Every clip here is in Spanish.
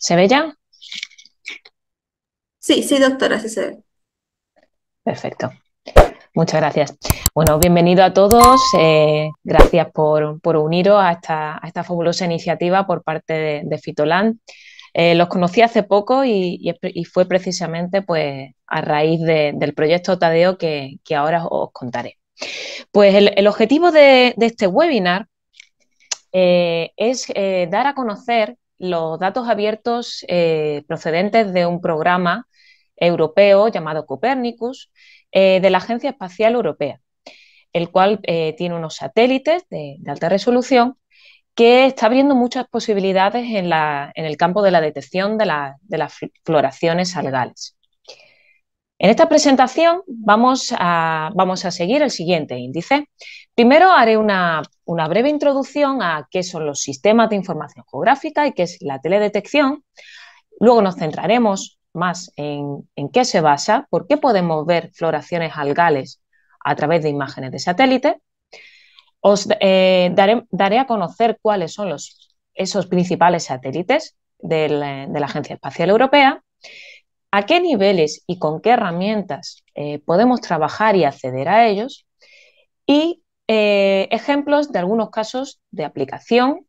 ¿Se ve ya? Sí, sí, doctora, sí se ve. Perfecto. Muchas gracias. Bueno, bienvenido a todos. Eh, gracias por, por uniros a esta, fabulosa iniciativa por parte de, Fitoland. Eh, los conocí hace poco y, fue precisamente pues, a raíz del proyecto Tadeo que, ahora os contaré. Pues el, objetivo de, este webinar eh, es dar a conocer los datos abiertos eh, procedentes de un programa europeo llamado Copernicus eh, de la Agencia Espacial Europea, el cual eh, tiene unos satélites de, alta resolución que está abriendo muchas posibilidades en, el campo de la detección de, las floraciones algales. En esta presentación vamos a, vamos a seguir el siguiente índice, Primero haré una, breve introducción a qué son los sistemas de información geográfica y qué es la teledetección. Luego nos centraremos más en, qué se basa, por qué podemos ver floraciones algales a través de imágenes de satélite. Os eh, daré, daré, a conocer cuáles son los, esos principales satélites de la, Agencia Espacial Europea, a qué niveles y con qué herramientas eh, podemos trabajar y acceder a ellos y eh, ejemplos de algunos casos de aplicación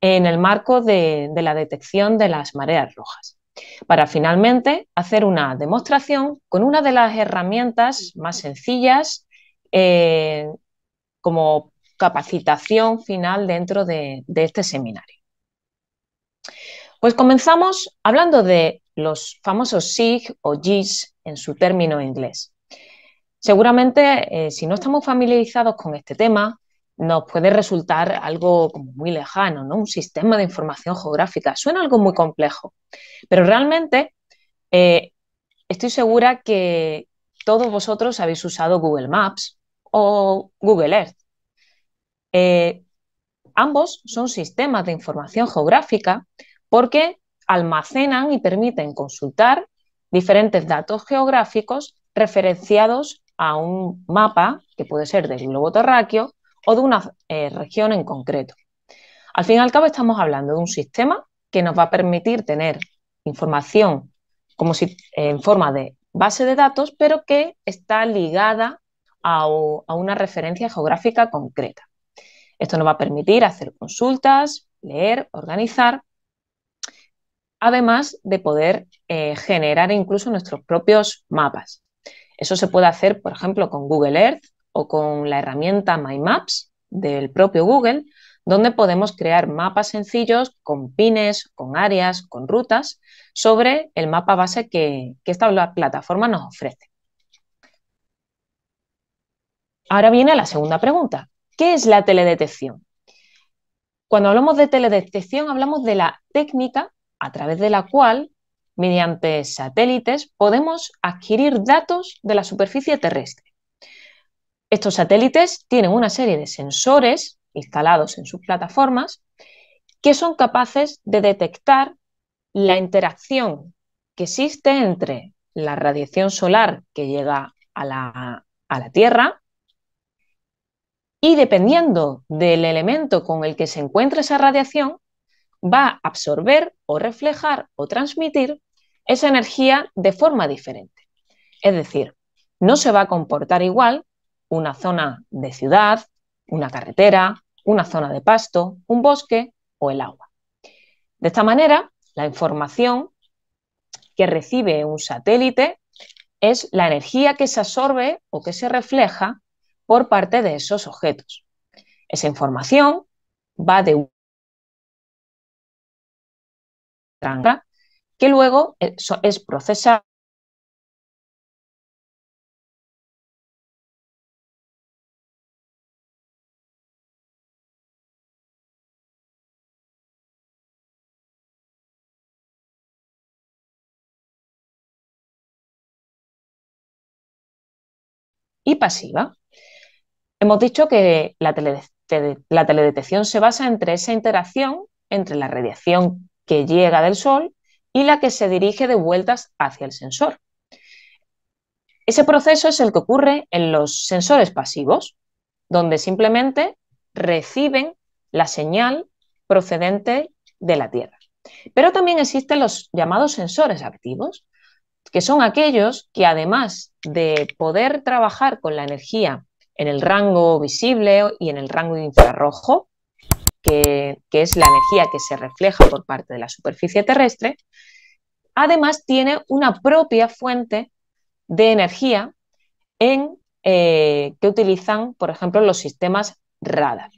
en el marco de, la detección de las mareas rojas, para finalmente hacer una demostración con una de las herramientas más sencillas eh, como capacitación final dentro de, de este seminario. Pues comenzamos hablando de los famosos SIG o GIS en su término inglés. Seguramente, eh, si no estamos familiarizados con este tema, nos puede resultar algo muy lejano, ¿no? Un sistema de información geográfica. Suena algo muy complejo, pero realmente eh, estoy segura que todos vosotros habéis usado Google Maps o Google Earth. Eh, ambos son sistemas de información geográfica porque almacenan y permiten consultar diferentes datos geográficos referenciados a un mapa que puede ser del globo terráqueo o de una eh, región en concreto. Al fin y al cabo estamos hablando de un sistema que nos va a permitir tener información como si, en forma de base de datos, pero que está ligada a, una referencia geográfica concreta. Esto nos va a permitir hacer consultas, leer, organizar, además de poder eh, generar incluso nuestros propios mapas. Eso se puede hacer, por ejemplo, con Google Earth o con la herramienta My Maps del propio Google, donde podemos crear mapas sencillos con pines, con áreas, con rutas, sobre el mapa base que, esta plataforma nos ofrece. Ahora viene la segunda pregunta. ¿Qué es la teledetección? Cuando hablamos de teledetección, hablamos de la técnica a través de la cual Mediante satélites podemos adquirir datos de la superficie terrestre. Estos satélites tienen una serie de sensores instalados en sus plataformas que son capaces de detectar la interacción que existe entre la radiación solar que llega a la, Tierra y dependiendo del elemento con el que se encuentra esa radiación, va a absorber o reflejar o transmitir esa energía de forma diferente. Es decir, no se va a comportar igual una zona de ciudad, una carretera, una zona de pasto, un bosque o el agua. De esta manera, la información que recibe un satélite es la energía que se absorbe o que se refleja por parte de esos objetos. Esa información va de que luego eh, es procesado y pasiva. Hemos dicho que la, la, teledetección se basa entre esa interacción entre la radiación que llega del Sol y la que se dirige de vueltas hacia el sensor. Ese proceso es el que ocurre en los sensores pasivos, donde simplemente reciben la señal procedente de la Tierra. Pero también existen los llamados sensores activos, que son aquellos que además de poder trabajar con la energía en el rango visible y en el rango infrarrojo, que, es la energía que se refleja por parte de la superficie terrestre, además tiene una propia fuente de energía en, eh, que utilizan, por ejemplo, los sistemas radar.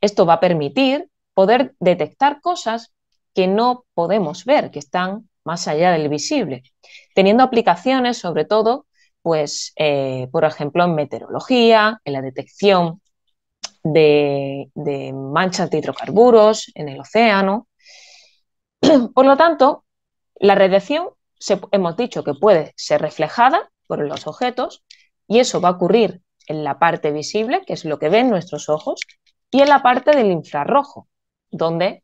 Esto va a permitir poder detectar cosas que no podemos ver, que están más allá del visible, teniendo aplicaciones sobre todo, pues, eh, por ejemplo, en meteorología, en la detección de, manchas de hidrocarburos en el océano. Por lo tanto, la radiación se, hemos dicho que puede ser reflejada por los objetos y eso va a ocurrir en la parte visible, que es lo que ven nuestros ojos, y en la parte del infrarrojo, donde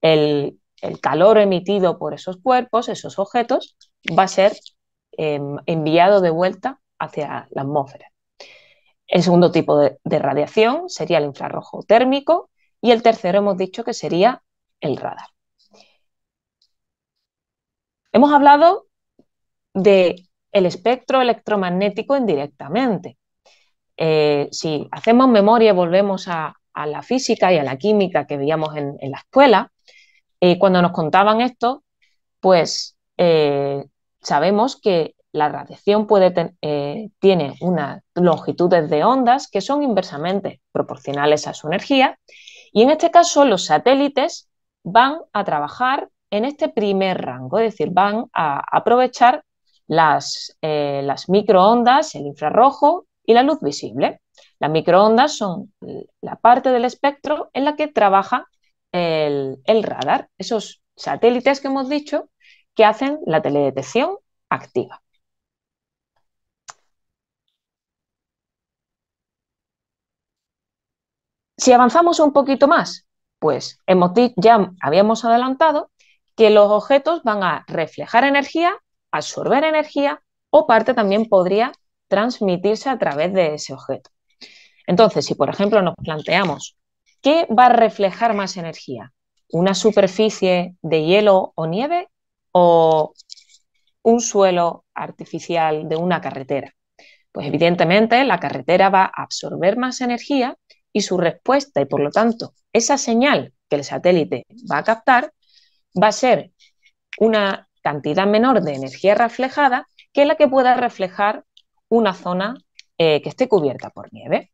el, calor emitido por esos cuerpos, esos objetos, va a ser em, enviado de vuelta hacia la atmósfera. El segundo tipo de, radiación sería el infrarrojo térmico y el tercero hemos dicho que sería el radar. Hemos hablado del el espectro electromagnético indirectamente. Eh, si hacemos memoria y volvemos a, la física y a la química que veíamos en, la escuela, eh, cuando nos contaban esto, pues eh, sabemos que la radiación eh, tiene unas longitudes de ondas que son inversamente proporcionales a su energía y en este caso los satélites van a trabajar en este primer rango, es decir, van a aprovechar las, eh, microondas, el infrarrojo y la luz visible. Las microondas son la parte del espectro en la que trabaja el, radar, esos satélites que hemos dicho que hacen la teledetección activa. Si avanzamos un poquito más, pues hemos, ya habíamos adelantado que los objetos van a reflejar energía, absorber energía o parte también podría transmitirse a través de ese objeto. Entonces, si por ejemplo nos planteamos, ¿qué va a reflejar más energía? ¿Una superficie de hielo o nieve o un suelo artificial de una carretera? Pues evidentemente la carretera va a absorber más energía y su respuesta, y por lo tanto, esa señal que el satélite va a captar va a ser una cantidad menor de energía reflejada que la que pueda reflejar una zona eh, que esté cubierta por nieve.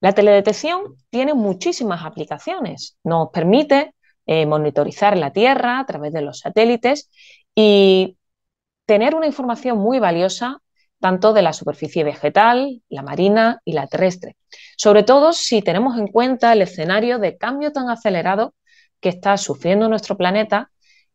La teledetección tiene muchísimas aplicaciones. Nos permite eh, monitorizar la Tierra a través de los satélites y tener una información muy valiosa tanto de la superficie vegetal, la marina y la terrestre, sobre todo si tenemos en cuenta el escenario de cambio tan acelerado que está sufriendo nuestro planeta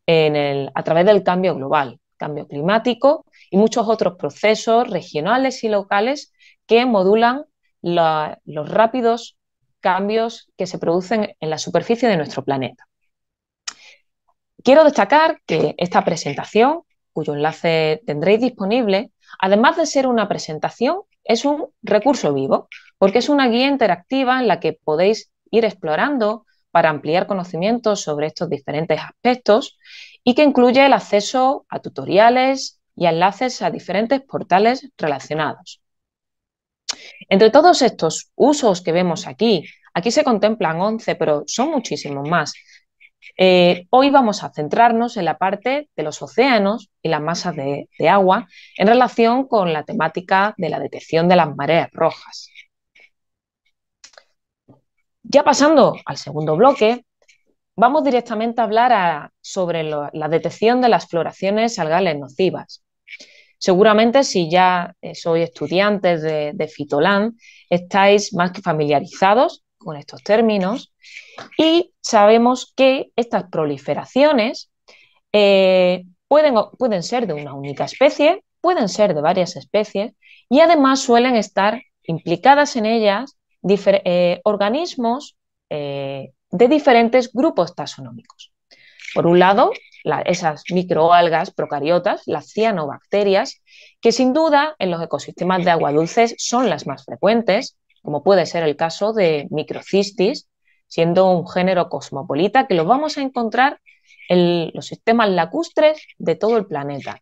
a través del cambio global, cambio climático y muchos otros procesos regionales y locales que modulan los rápidos cambios que se producen en la superficie de nuestro planeta. Quiero destacar que esta presentación, cuyo enlace tendréis disponible, Además de ser una presentación, es un recurso vivo, porque es una guía interactiva en la que podéis ir explorando para ampliar conocimientos sobre estos diferentes aspectos y que incluye el acceso a tutoriales y enlaces a diferentes portales relacionados. Entre todos estos usos que vemos aquí, aquí se contemplan 11, pero son muchísimos más, eh, hoy vamos a centrarnos en la parte de los océanos y las masas de, agua en relación con la temática de la detección de las mareas rojas. Ya pasando al segundo bloque, vamos directamente a hablar sobre la detección de las floraciones algales nocivas. Seguramente si ya eh, sois estudiantes de, de Fitoland, estáis más que familiarizados con estos términos y sabemos que estas proliferaciones eh, pueden, pueden ser de una única especie, pueden ser de varias especies y además suelen estar implicadas en ellas eh, organismos eh, de diferentes grupos taxonómicos. Por un lado, esas microalgas procariotas, las cianobacterias, que sin duda en los ecosistemas de agua dulce son las más frecuentes, como puede ser el caso de microcistis, siendo un género cosmopolita que lo vamos a encontrar en los sistemas lacustres de todo el planeta.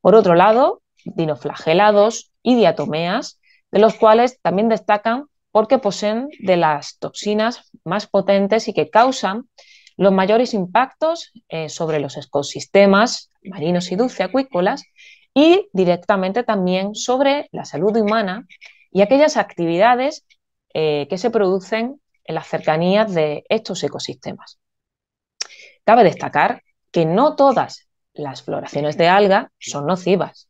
Por otro lado, dinoflagelados y diatomeas, de los cuales también destacan porque poseen de las toxinas más potentes y que causan los mayores impactos eh, sobre los ecosistemas marinos y acuícolas y directamente también sobre la salud humana y aquellas actividades eh, que se producen en las cercanías de estos ecosistemas. Cabe destacar que no todas las floraciones de alga son nocivas.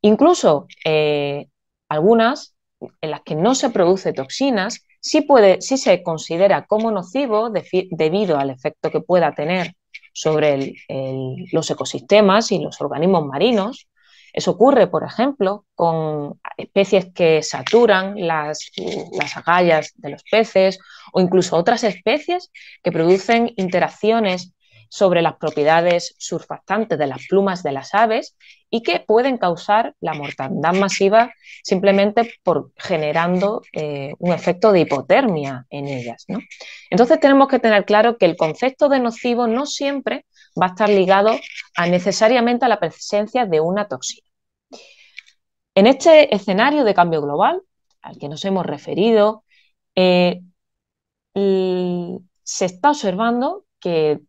Incluso eh, algunas en las que no se produce toxinas sí, puede, se considera como nocivo debido al efecto que pueda tener sobre los ecosistemas y los organismos marinos, eso ocurre, por ejemplo, con especies que saturan las, agallas de los peces o incluso otras especies que producen interacciones sobre las propiedades surfactantes de las plumas de las aves y que pueden causar la mortandad masiva simplemente por generando eh, un efecto de hipotermia en ellas. Entonces tenemos que tener claro que el concepto de nocivo no siempre va a estar ligado a necesariamente a la presencia de una toxina. En este escenario de cambio global al que nos hemos referido, eh, se está observando que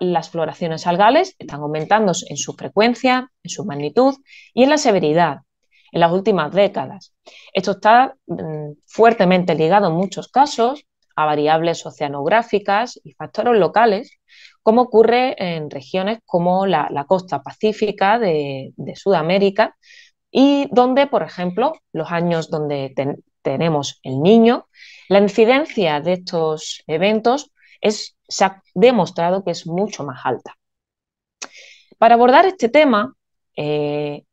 las floraciones algales están aumentando en su frecuencia, en su magnitud y en la severidad en las últimas décadas. Esto está mm, fuertemente ligado en muchos casos a variables oceanográficas y factores locales, como ocurre en regiones como la, costa pacífica de, Sudamérica y donde, por ejemplo, los años donde tenemos el niño, la incidencia de estos eventos es, se ha demostrado que es mucho más alta. Para abordar este tema, eh,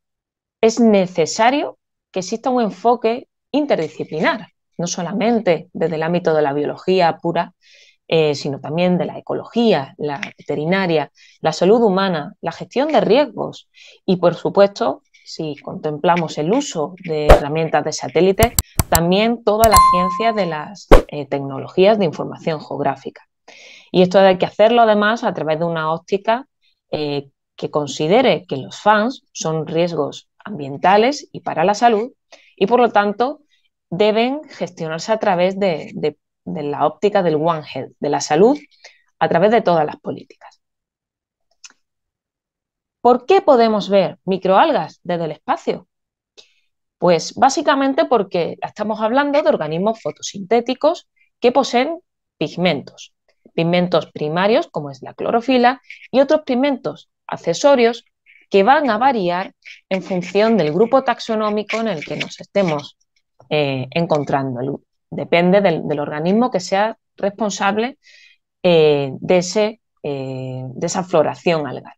es necesario que exista un enfoque interdisciplinar no solamente desde el ámbito de la biología pura, eh, sino también de la ecología, la veterinaria, la salud humana, la gestión de riesgos y, por supuesto, si contemplamos el uso de herramientas de satélite, también toda la ciencia de las eh, tecnologías de información geográfica. Y esto hay que hacerlo además a través de una óptica eh, que considere que los fans son riesgos ambientales y para la salud y por lo tanto deben gestionarse a través de, la óptica del One Health, de la salud, a través de todas las políticas. ¿Por qué podemos ver microalgas desde el espacio? Pues básicamente porque estamos hablando de organismos fotosintéticos que poseen pigmentos, pigmentos primarios como es la clorofila y otros pigmentos accesorios que van a variar en función del grupo taxonómico en el que nos estemos eh, encontrando. depende del, organismo que sea responsable eh, de, ese, eh, de esa floración algal.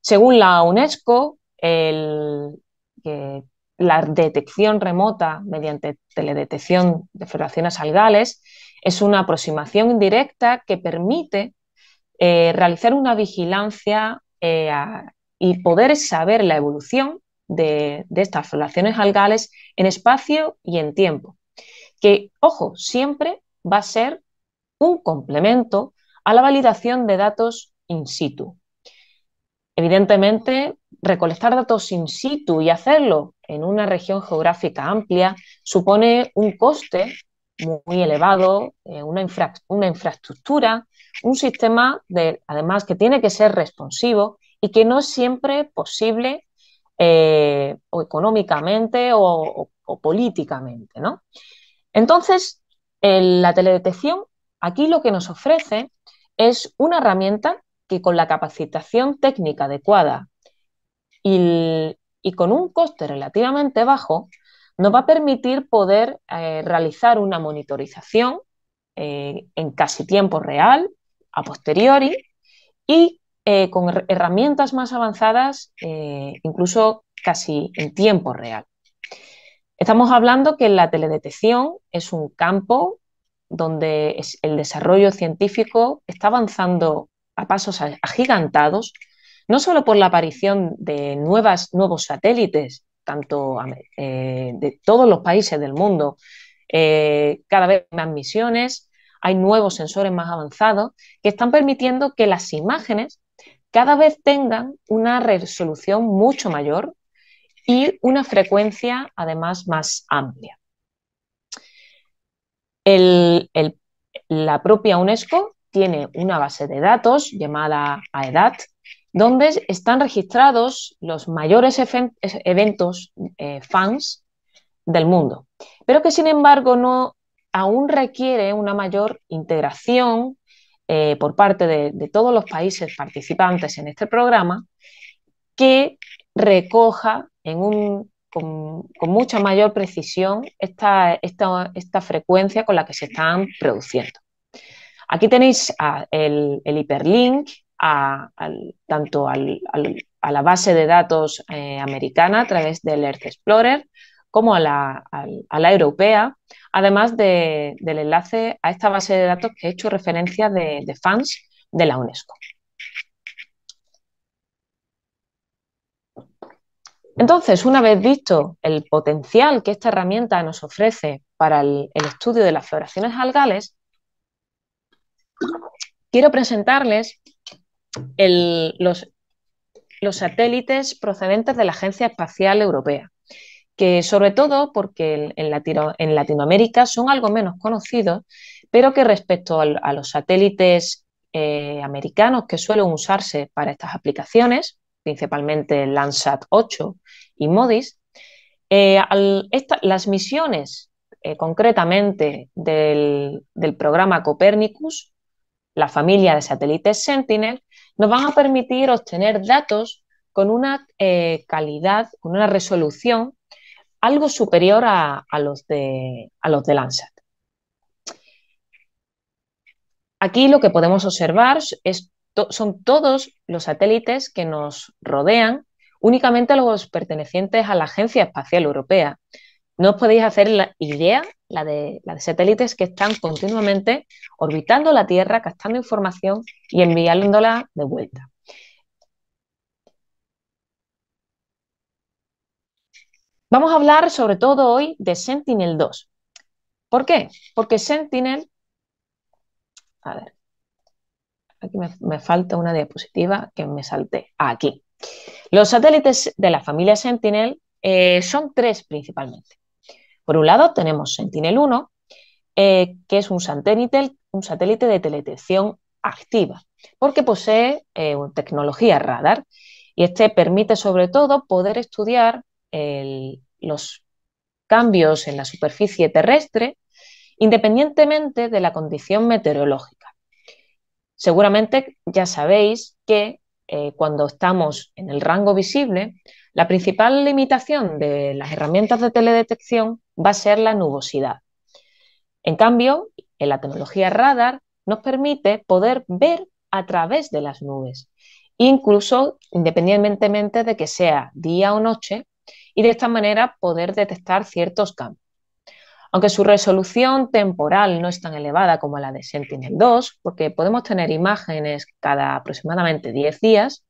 Según la UNESCO, la detección remota mediante teledetección de floraciones algales es una aproximación indirecta que permite realizar una vigilancia y poder saber la evolución de, estas relaciones algales en espacio y en tiempo. Que, ojo, siempre va a ser un complemento a la validación de datos in situ. Evidentemente, recolectar datos in situ y hacerlo en una región geográfica amplia supone un coste muy elevado, eh, una, infraestructura, un sistema de, además que tiene que ser responsivo y que no es siempre posible eh, o económicamente o, políticamente, ¿no? Entonces, la teledetección aquí lo que nos ofrece es una herramienta que con la capacitación técnica adecuada y, con un coste relativamente bajo, nos va a permitir poder eh, realizar una monitorización eh, en casi tiempo real, a posteriori, y eh, con herramientas más avanzadas, eh, incluso casi en tiempo real. Estamos hablando que la teledetección es un campo donde el desarrollo científico está avanzando a pasos agigantados, no solo por la aparición de nuevas, nuevos satélites, tanto eh, de todos los países del mundo, cada vez más misiones, hay nuevos sensores más avanzados que están permitiendo que las imágenes cada vez tengan una resolución mucho mayor y una frecuencia además más amplia. la propia UNESCO tiene una base de datos llamada AEDAT, donde están registrados los mayores eventos eh, fans del mundo, pero que sin embargo no aún requiere una mayor integración eh, por parte de, todos los países participantes en este programa que recoja con, mucha mayor precisión esta, frecuencia con la que se están produciendo. Aquí tenéis el, hiperlink tanto a la base de datos eh, americana a través del Earth Explorer como a la, europea, además del enlace a esta base de datos que he hecho referencia de, fans de la UNESCO. Entonces, una vez visto el potencial que esta herramienta nos ofrece para el, estudio de las floraciones algales, quiero presentarles los satélites procedentes de la Agencia Espacial Europea que sobre todo porque en, Latinoamérica son algo menos conocidos, pero que respecto a, los satélites eh, americanos que suelen usarse para estas aplicaciones, principalmente Landsat 8 y MODIS, eh, las misiones eh, concretamente del, programa Copernicus, la familia de satélites Sentinel, nos van a permitir obtener datos con una calidad, con una resolución algo superior a, los, de, Landsat. Aquí lo que podemos observar es son todos los satélites que nos rodean, únicamente los pertenecientes a la Agencia Espacial Europea. No os podéis hacer la idea la de, la de satélites que están continuamente orbitando la Tierra, captando información y enviándola de vuelta. Vamos a hablar sobre todo hoy de Sentinel-2. ¿Por qué? Porque Sentinel... A ver, aquí me, falta una diapositiva que me salté. aquí. Los satélites de la familia Sentinel eh, son tres principalmente. Por un lado tenemos Sentinel-1, eh, que es un satélite, un satélite de teletección activa, porque posee eh, tecnología radar y este permite sobre todo poder estudiar los cambios en la superficie terrestre independientemente de la condición meteorológica. Seguramente ya sabéis que eh, cuando estamos en el rango visible, la principal limitación de las herramientas de teledetección va a ser la nubosidad. En cambio, en la tecnología radar nos permite poder ver a través de las nubes, incluso independientemente de que sea día o noche, y de esta manera poder detectar ciertos cambios. Aunque su resolución temporal no es tan elevada como la de Sentinel-2, porque podemos tener imágenes cada aproximadamente 10 días,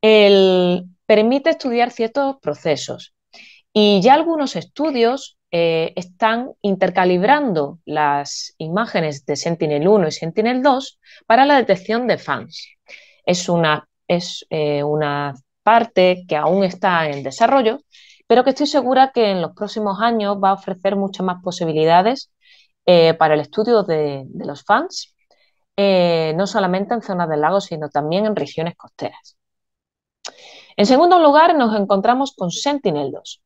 permite estudiar ciertos procesos. Y ya algunos estudios eh, están intercalibrando las imágenes de Sentinel-1 y Sentinel-2 para la detección de fans. Es una, es, eh, una parte que aún está en desarrollo, pero que estoy segura que en los próximos años va a ofrecer muchas más posibilidades eh, para el estudio de, los fans, eh, no solamente en zonas del lago, sino también en regiones costeras. En segundo lugar, nos encontramos con Sentinel-2.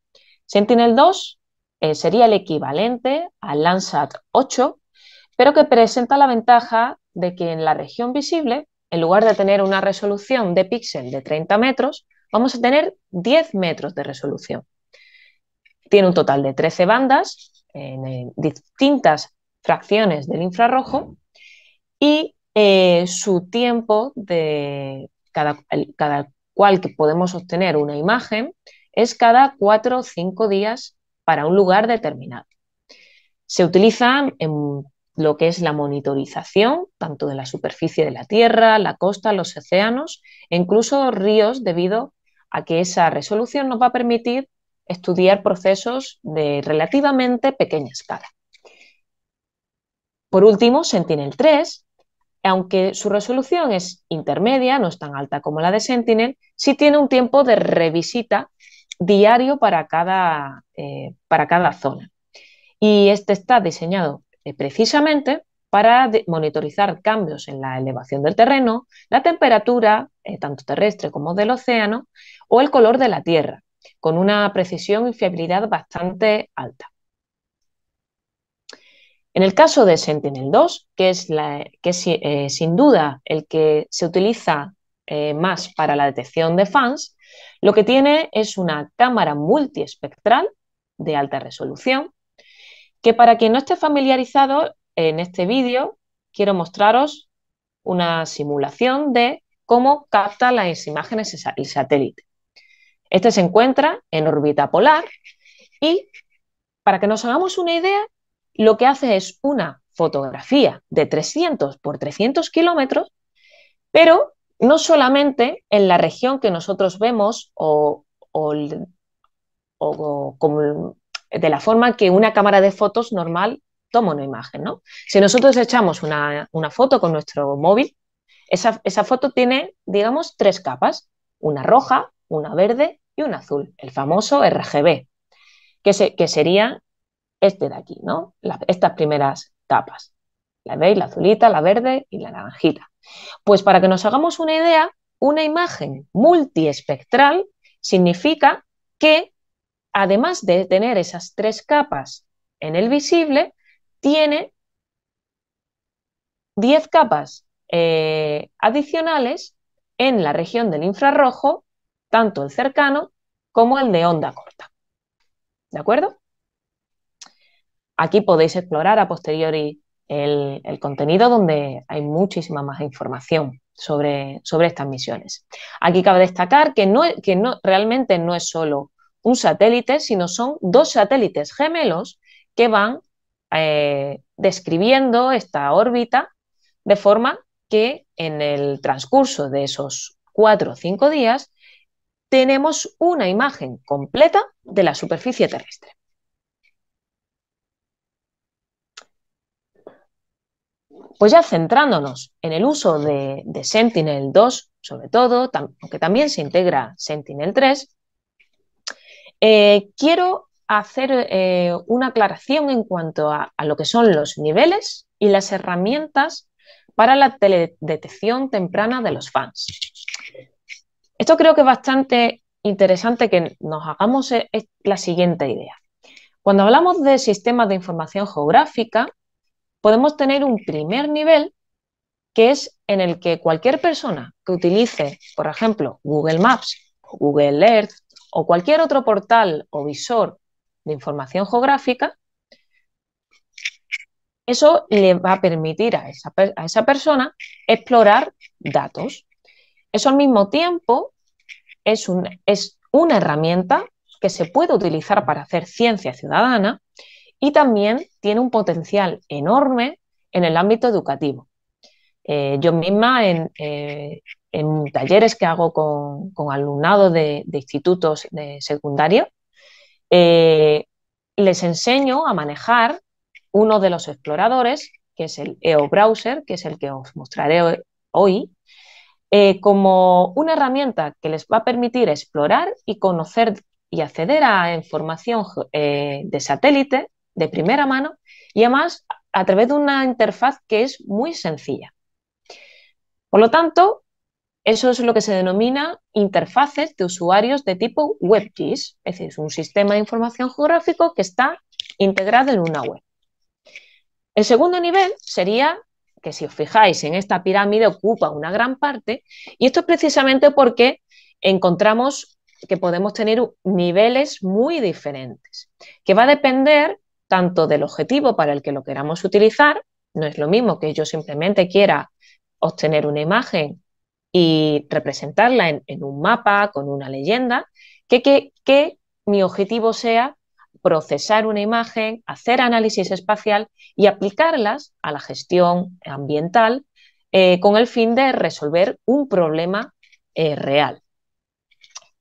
Sentinel-2 eh, sería el equivalente al Landsat 8, pero que presenta la ventaja de que en la región visible, en lugar de tener una resolución de píxel de 30 metros, vamos a tener 10 metros de resolución. Tiene un total de 13 bandas en eh, distintas fracciones del infrarrojo y eh, su tiempo de cada, cada, cual que podemos obtener una imagen es cada 4 o 5 días para un lugar determinado. Se utiliza en lo que es la monitorización, tanto de la superficie de la Tierra, la costa, los océanos e incluso ríos debido a que esa resolución nos va a permitir estudiar procesos de relativamente pequeña escala. Por último, Sentinel-3, aunque su resolución es intermedia, no es tan alta como la de Sentinel, sí tiene un tiempo de revisita diario para cada, eh, para cada zona. Y este está diseñado precisamente para monitorizar cambios en la elevación del terreno, la temperatura, eh, tanto terrestre como del océano, o el color de la Tierra, con una precisión y fiabilidad bastante alta. En el caso de Sentinel-2, que es, eh, sin duda el que se utiliza eh, más para la detección de fans, lo que tiene es una cámara multiespectral de alta resolución, que para quien no esté familiarizado en este vídeo quiero mostraros una simulación de cómo capta las imágenes el satélite. Este se encuentra en órbita polar y, para que nos hagamos una idea, lo que hace es una fotografía de 300 por 300 kilómetros, pero no solamente en la región que nosotros vemos o, de la forma que una cámara de fotos normal toma una imagen, ¿no? Si nosotros echamos una, foto con nuestro móvil, esa, foto tiene, digamos, tres capas, una roja, una verde y una azul, el famoso RGB, que, que sería este de aquí, ¿no? estas primeras capas. ¿La veis? La azulita, la verde y la naranjita. Pues para que nos hagamos una idea, una imagen multiespectral significa que, además de tener esas tres capas en el visible, tiene 10 capas eh, adicionales en la región del infrarrojo, tanto el cercano como el de onda corta. ¿De acuerdo? Aquí podéis explorar a posteriori el, contenido donde hay muchísima más información sobre, sobre estas misiones. Aquí cabe destacar que, no, que no, realmente no es solo un satélite, sino son dos satélites gemelos que van eh, describiendo esta órbita de forma que en el transcurso de esos cuatro o cinco días tenemos una imagen completa de la superficie terrestre. Pues ya centrándonos en el uso de, Sentinel-2, sobre todo, aunque también se integra Sentinel-3, eh, quiero hacer eh, una aclaración en cuanto a, lo que son los niveles y las herramientas para la teledetección temprana de los fans. Esto creo que es bastante interesante que nos hagamos eh, la siguiente idea. Cuando hablamos de sistemas de información geográfica, podemos tener un primer nivel que es en el que cualquier persona que utilice, por ejemplo, Google Maps, Google Earth o cualquier otro portal o visor de información geográfica, eso le va a permitir a esa, a esa persona explorar datos. Eso al mismo tiempo es, un, es una herramienta que se puede utilizar para hacer ciencia ciudadana y también tiene un potencial enorme en el ámbito educativo. Eh, yo misma en, eh, en, talleres que hago con, alumnados de, institutos de eh, les enseño a manejar uno de los exploradores, que es el EO Browser, que es el que os mostraré hoy, eh, como una herramienta que les va a permitir explorar y conocer y acceder a información eh, de satélite de primera mano y además a través de una interfaz que es muy sencilla. Por lo tanto, eso es lo que se denomina interfaces de usuarios de tipo WebGIS, es decir, un sistema de información geográfico que está integrado en una web. El segundo nivel sería que si os fijáis en esta pirámide ocupa una gran parte y esto es precisamente porque encontramos que podemos tener niveles muy diferentes, que va a depender tanto del objetivo para el que lo queramos utilizar, no es lo mismo que yo simplemente quiera obtener una imagen y representarla en, un mapa, con una leyenda, que, mi objetivo sea procesar una imagen, hacer análisis espacial y aplicarlas a la gestión ambiental eh, con el fin de resolver un problema eh, real.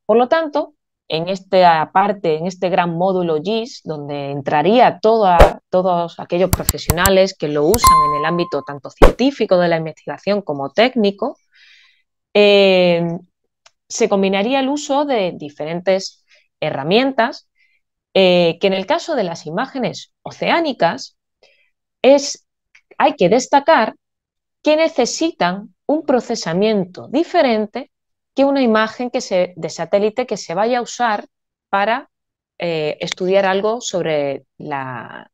Por lo tanto, en esta parte, en este gran módulo GIS, donde entraría todos aquellos profesionales que lo usan en el ámbito tanto científico de la investigación como técnico, eh, se combinaría el uso de diferentes herramientas eh, que en el caso de las imágenes oceánicas es, hay que destacar que necesitan un procesamiento diferente que una imagen de satélite que se vaya a usar para eh, estudiar algo sobre la,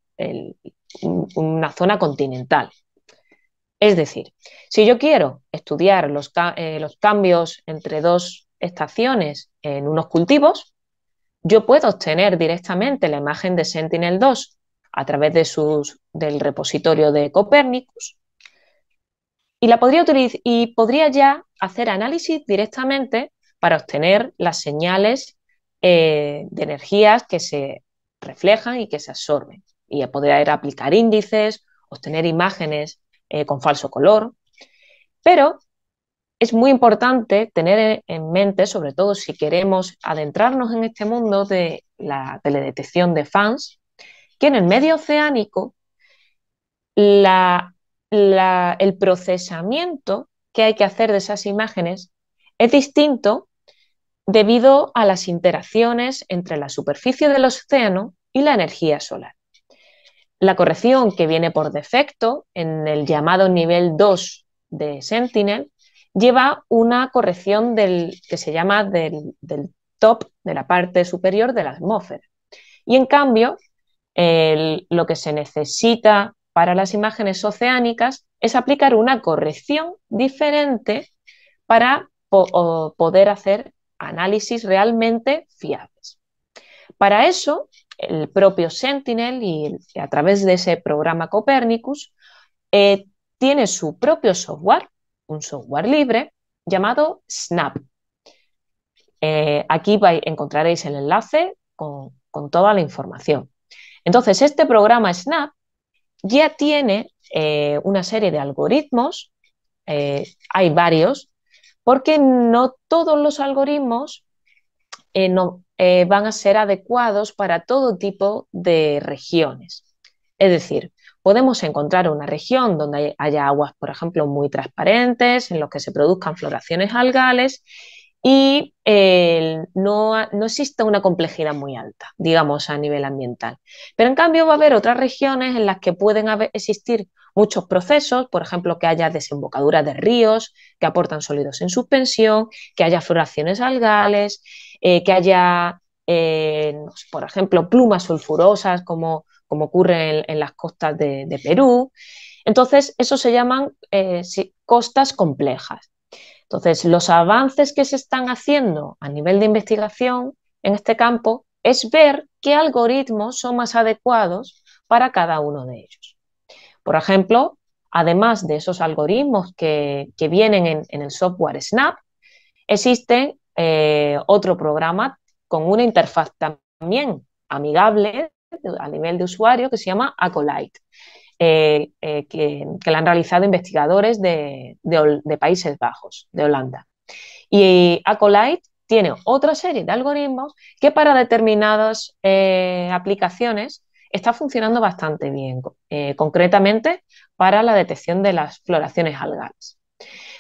una zona continental. Es decir, si yo quiero estudiar eh, los, cambios entre dos estaciones en unos cultivos, yo puedo obtener directamente la imagen de Sentinel-2 a través de del repositorio de Copernicus y, la podría y podría ya hacer análisis directamente para obtener las señales eh, de energías que se reflejan y que se absorben y poder aplicar índices, obtener imágenes eh, con falso color. Pero es muy importante tener e-, en mente, sobre todo si queremos adentrarnos en este mundo de la teledetección de fans, que en el medio oceánico el procesamiento que hay que hacer de esas imágenes es distinto debido a las interacciones entre la superficie del océano y la energía solar. La corrección que viene por defecto en el llamado nivel 2 de Sentinel lleva una corrección del, que se llama del, top, de la parte superior de la atmósfera. Y en cambio, lo que se necesita para las imágenes oceánicas es aplicar una corrección diferente para poder hacer análisis realmente fiables. Para eso el propio Sentinel y a través de ese programa Copernicus, eh, tiene su propio software, un software libre llamado Snap. Eh, aquí encontraréis el enlace con, toda la información. Entonces, este programa Snap ya tiene eh, una serie de algoritmos, hay varios, porque no todos los algoritmos no, eh, van a ser adecuados para todo tipo de regiones. Es decir, podemos encontrar una región donde haya aguas, por ejemplo, muy transparentes, en los que se produzcan floraciones algales y eh, no, no, existe una complejidad muy alta, digamos, a nivel ambiental. Pero en cambio va a haber otras regiones en las que pueden existir muchos procesos, por ejemplo, que haya desembocaduras de ríos que aportan sólidos en suspensión, que haya floraciones algales, eh, que haya, eh, por ejemplo, plumas sulfurosas como, como ocurre en, las costas de, Perú. Entonces, eso se llaman costas complejas. Entonces, los avances que se están haciendo a nivel de investigación en este campo es ver qué algoritmos son más adecuados para cada uno de ellos. Por ejemplo, además de esos algoritmos que, vienen en, el software Snap, existe eh, otro programa con una interfaz también amigable a nivel de usuario que se llama Acolite. Eh, eh, que, la han realizado investigadores de, Países Bajos, de Holanda. Y Acolyte tiene otra serie de algoritmos que para determinadas eh, aplicaciones está funcionando bastante bien, concretamente para la detección de las floraciones algales.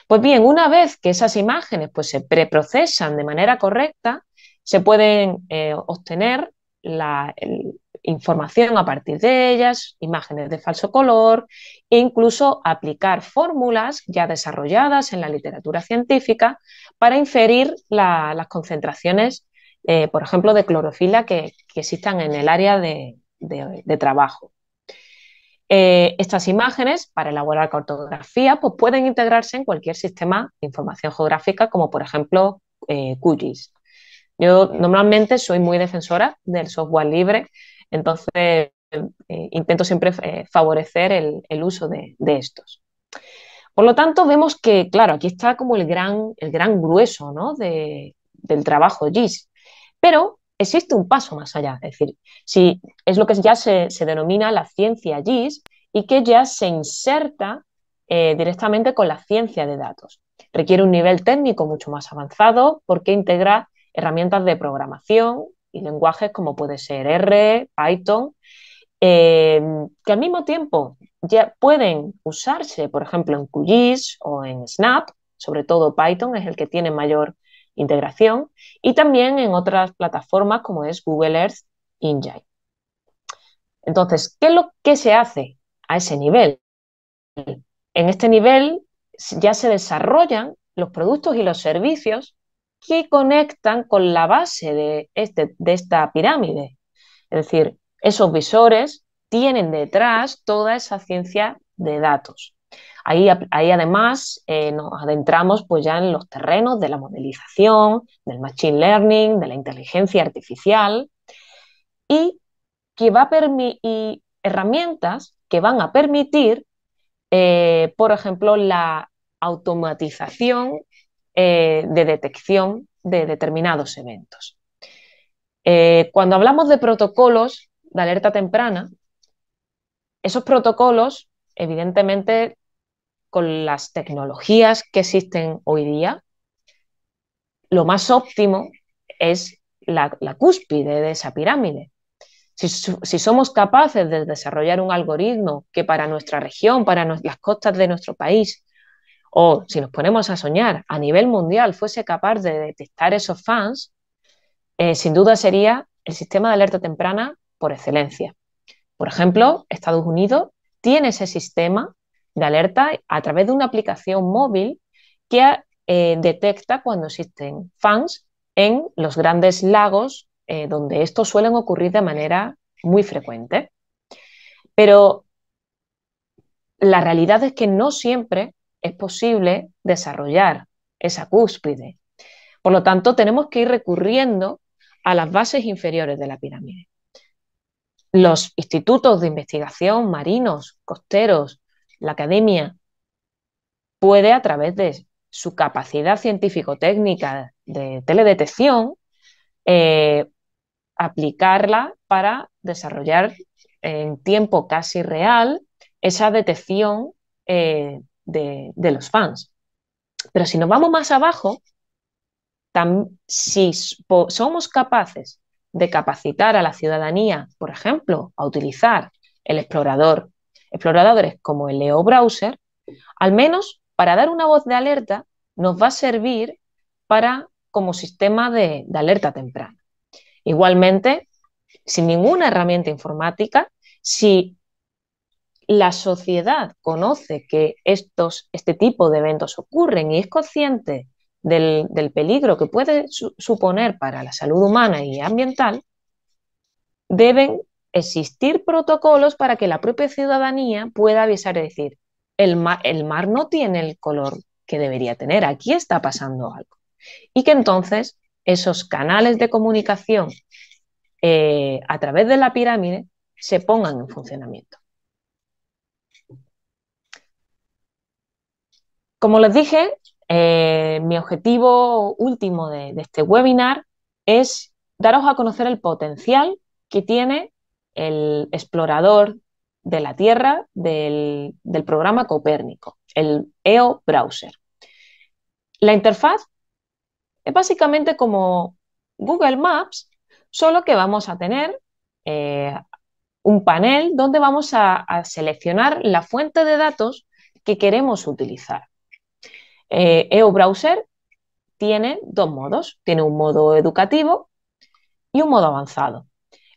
Pues bien, una vez que esas imágenes pues, se preprocesan de manera correcta, se pueden obtener la, el, información a partir de ellas, imágenes de falso color, e incluso aplicar fórmulas ya desarrolladas en la literatura científica para inferir las concentraciones, eh, por ejemplo, de clorofila que, existan en el área de, trabajo. Eh, estas imágenes, para elaborar cartografía, pues pueden integrarse en cualquier sistema de información geográfica, como por ejemplo eh, QGIS. Yo normalmente soy muy defensora del software libre entonces, eh, intento siempre eh, favorecer el, uso de, estos. Por lo tanto, vemos que, claro, aquí está como el gran, el gran grueso ¿no? del trabajo GIS, pero existe un paso más allá, es decir, si es lo que ya se, denomina la ciencia GIS y que ya se inserta eh, directamente con la ciencia de datos. Requiere un nivel técnico mucho más avanzado porque integra herramientas de programación, y lenguajes como puede ser R, Python, eh, que al mismo tiempo ya pueden usarse, por ejemplo, en QGIS o en Snap, sobre todo Python es el que tiene mayor integración, y también en otras plataformas como es Google Earth Engine. Entonces, ¿qué es lo que se hace a ese nivel? En este nivel ya se desarrollan los productos y los servicios que conectan con la base de, este, de esta pirámide. Es decir, esos visores tienen detrás toda esa ciencia de datos. Ahí, ahí además eh, nos adentramos pues, ya en los terrenos de la modelización, del machine learning, de la inteligencia artificial y, que va herramientas que van a permitir, eh, por ejemplo, la automatización eh, de detección de determinados eventos. Eh, cuando hablamos de protocolos de alerta temprana, esos protocolos, evidentemente, con las tecnologías que existen hoy día, lo más óptimo es la, cúspide de esa pirámide. Si, somos capaces de desarrollar un algoritmo que para nuestra región, para las costas de nuestro país, o si nos ponemos a soñar a nivel mundial, fuese capaz de detectar esos fans, eh, sin duda sería el sistema de alerta temprana por excelencia. Por ejemplo, Estados Unidos tiene ese sistema de alerta a través de una aplicación móvil que eh, detecta cuando existen fans en los grandes lagos eh, donde esto suelen ocurrir de manera muy frecuente. Pero la realidad es que no siempre es posible desarrollar esa cúspide. Por lo tanto, tenemos que ir recurriendo a las bases inferiores de la pirámide. Los institutos de investigación marinos, costeros, la academia, puede a través de su capacidad científico-técnica de teledetección eh, aplicarla para desarrollar en tiempo casi real esa detección eh, de, los fans. Pero si nos vamos más abajo, si somos capaces de capacitar a la ciudadanía, por ejemplo, a utilizar el explorador, exploradores como el Leo Browser, al menos para dar una voz de alerta nos va a servir para como sistema de alerta temprana. Igualmente, sin ninguna herramienta informática, si la sociedad conoce que estos, este tipo de eventos ocurren y es consciente del, peligro que puede suponer para la salud humana y ambiental, deben existir protocolos para que la propia ciudadanía pueda avisar y decir, el mar, el mar no tiene el color que debería tener, aquí está pasando algo. Y que entonces esos canales de comunicación eh, a través de la pirámide se pongan en funcionamiento. Como les dije, eh, mi objetivo último de, este webinar es daros a conocer el potencial que tiene el explorador de la Tierra del, programa Copérnico, el EO Browser. La interfaz es básicamente como Google Maps, solo que vamos a tener eh, un panel donde vamos a seleccionar la fuente de datos que queremos utilizar. EO eh, Browser tiene dos modos, tiene un modo educativo y un modo avanzado.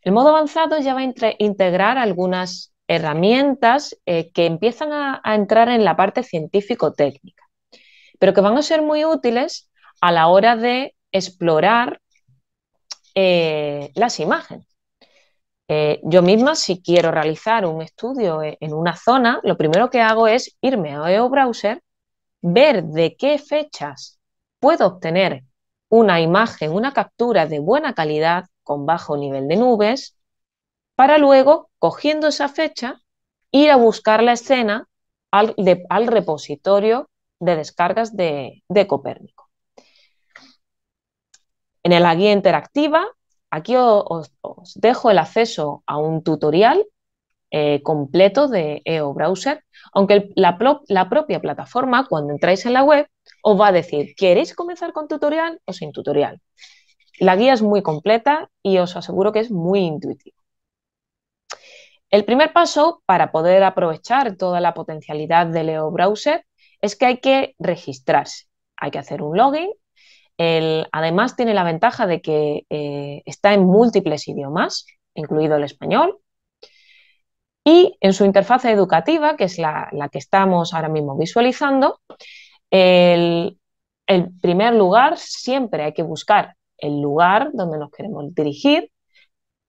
El modo avanzado ya va a integrar algunas herramientas eh, que empiezan a, entrar en la parte científico-técnica, pero que van a ser muy útiles a la hora de explorar eh, las imágenes. yo misma, si quiero realizar un estudio en una zona, lo primero que hago es irme a EO Browser ver de qué fechas puedo obtener una imagen, una captura de buena calidad con bajo nivel de nubes, para luego, cogiendo esa fecha, ir a buscar la escena al, repositorio de descargas de, Copérnico. En la guía interactiva, aquí os, dejo el acceso a un tutorial eh, completo de EO Browser, aunque la, propia plataforma, cuando entráis en la web, os va a decir, ¿queréis comenzar con tutorial o sin tutorial? La guía es muy completa y os aseguro que es muy intuitiva. El primer paso para poder aprovechar toda la potencialidad del Leo Browser es que hay que registrarse, hay que hacer un login. además tiene la ventaja de que eh, está en múltiples idiomas, incluido el español, y en su interfaz educativa, que es la, que estamos ahora mismo visualizando, el, primer lugar siempre hay que buscar el lugar donde nos queremos dirigir,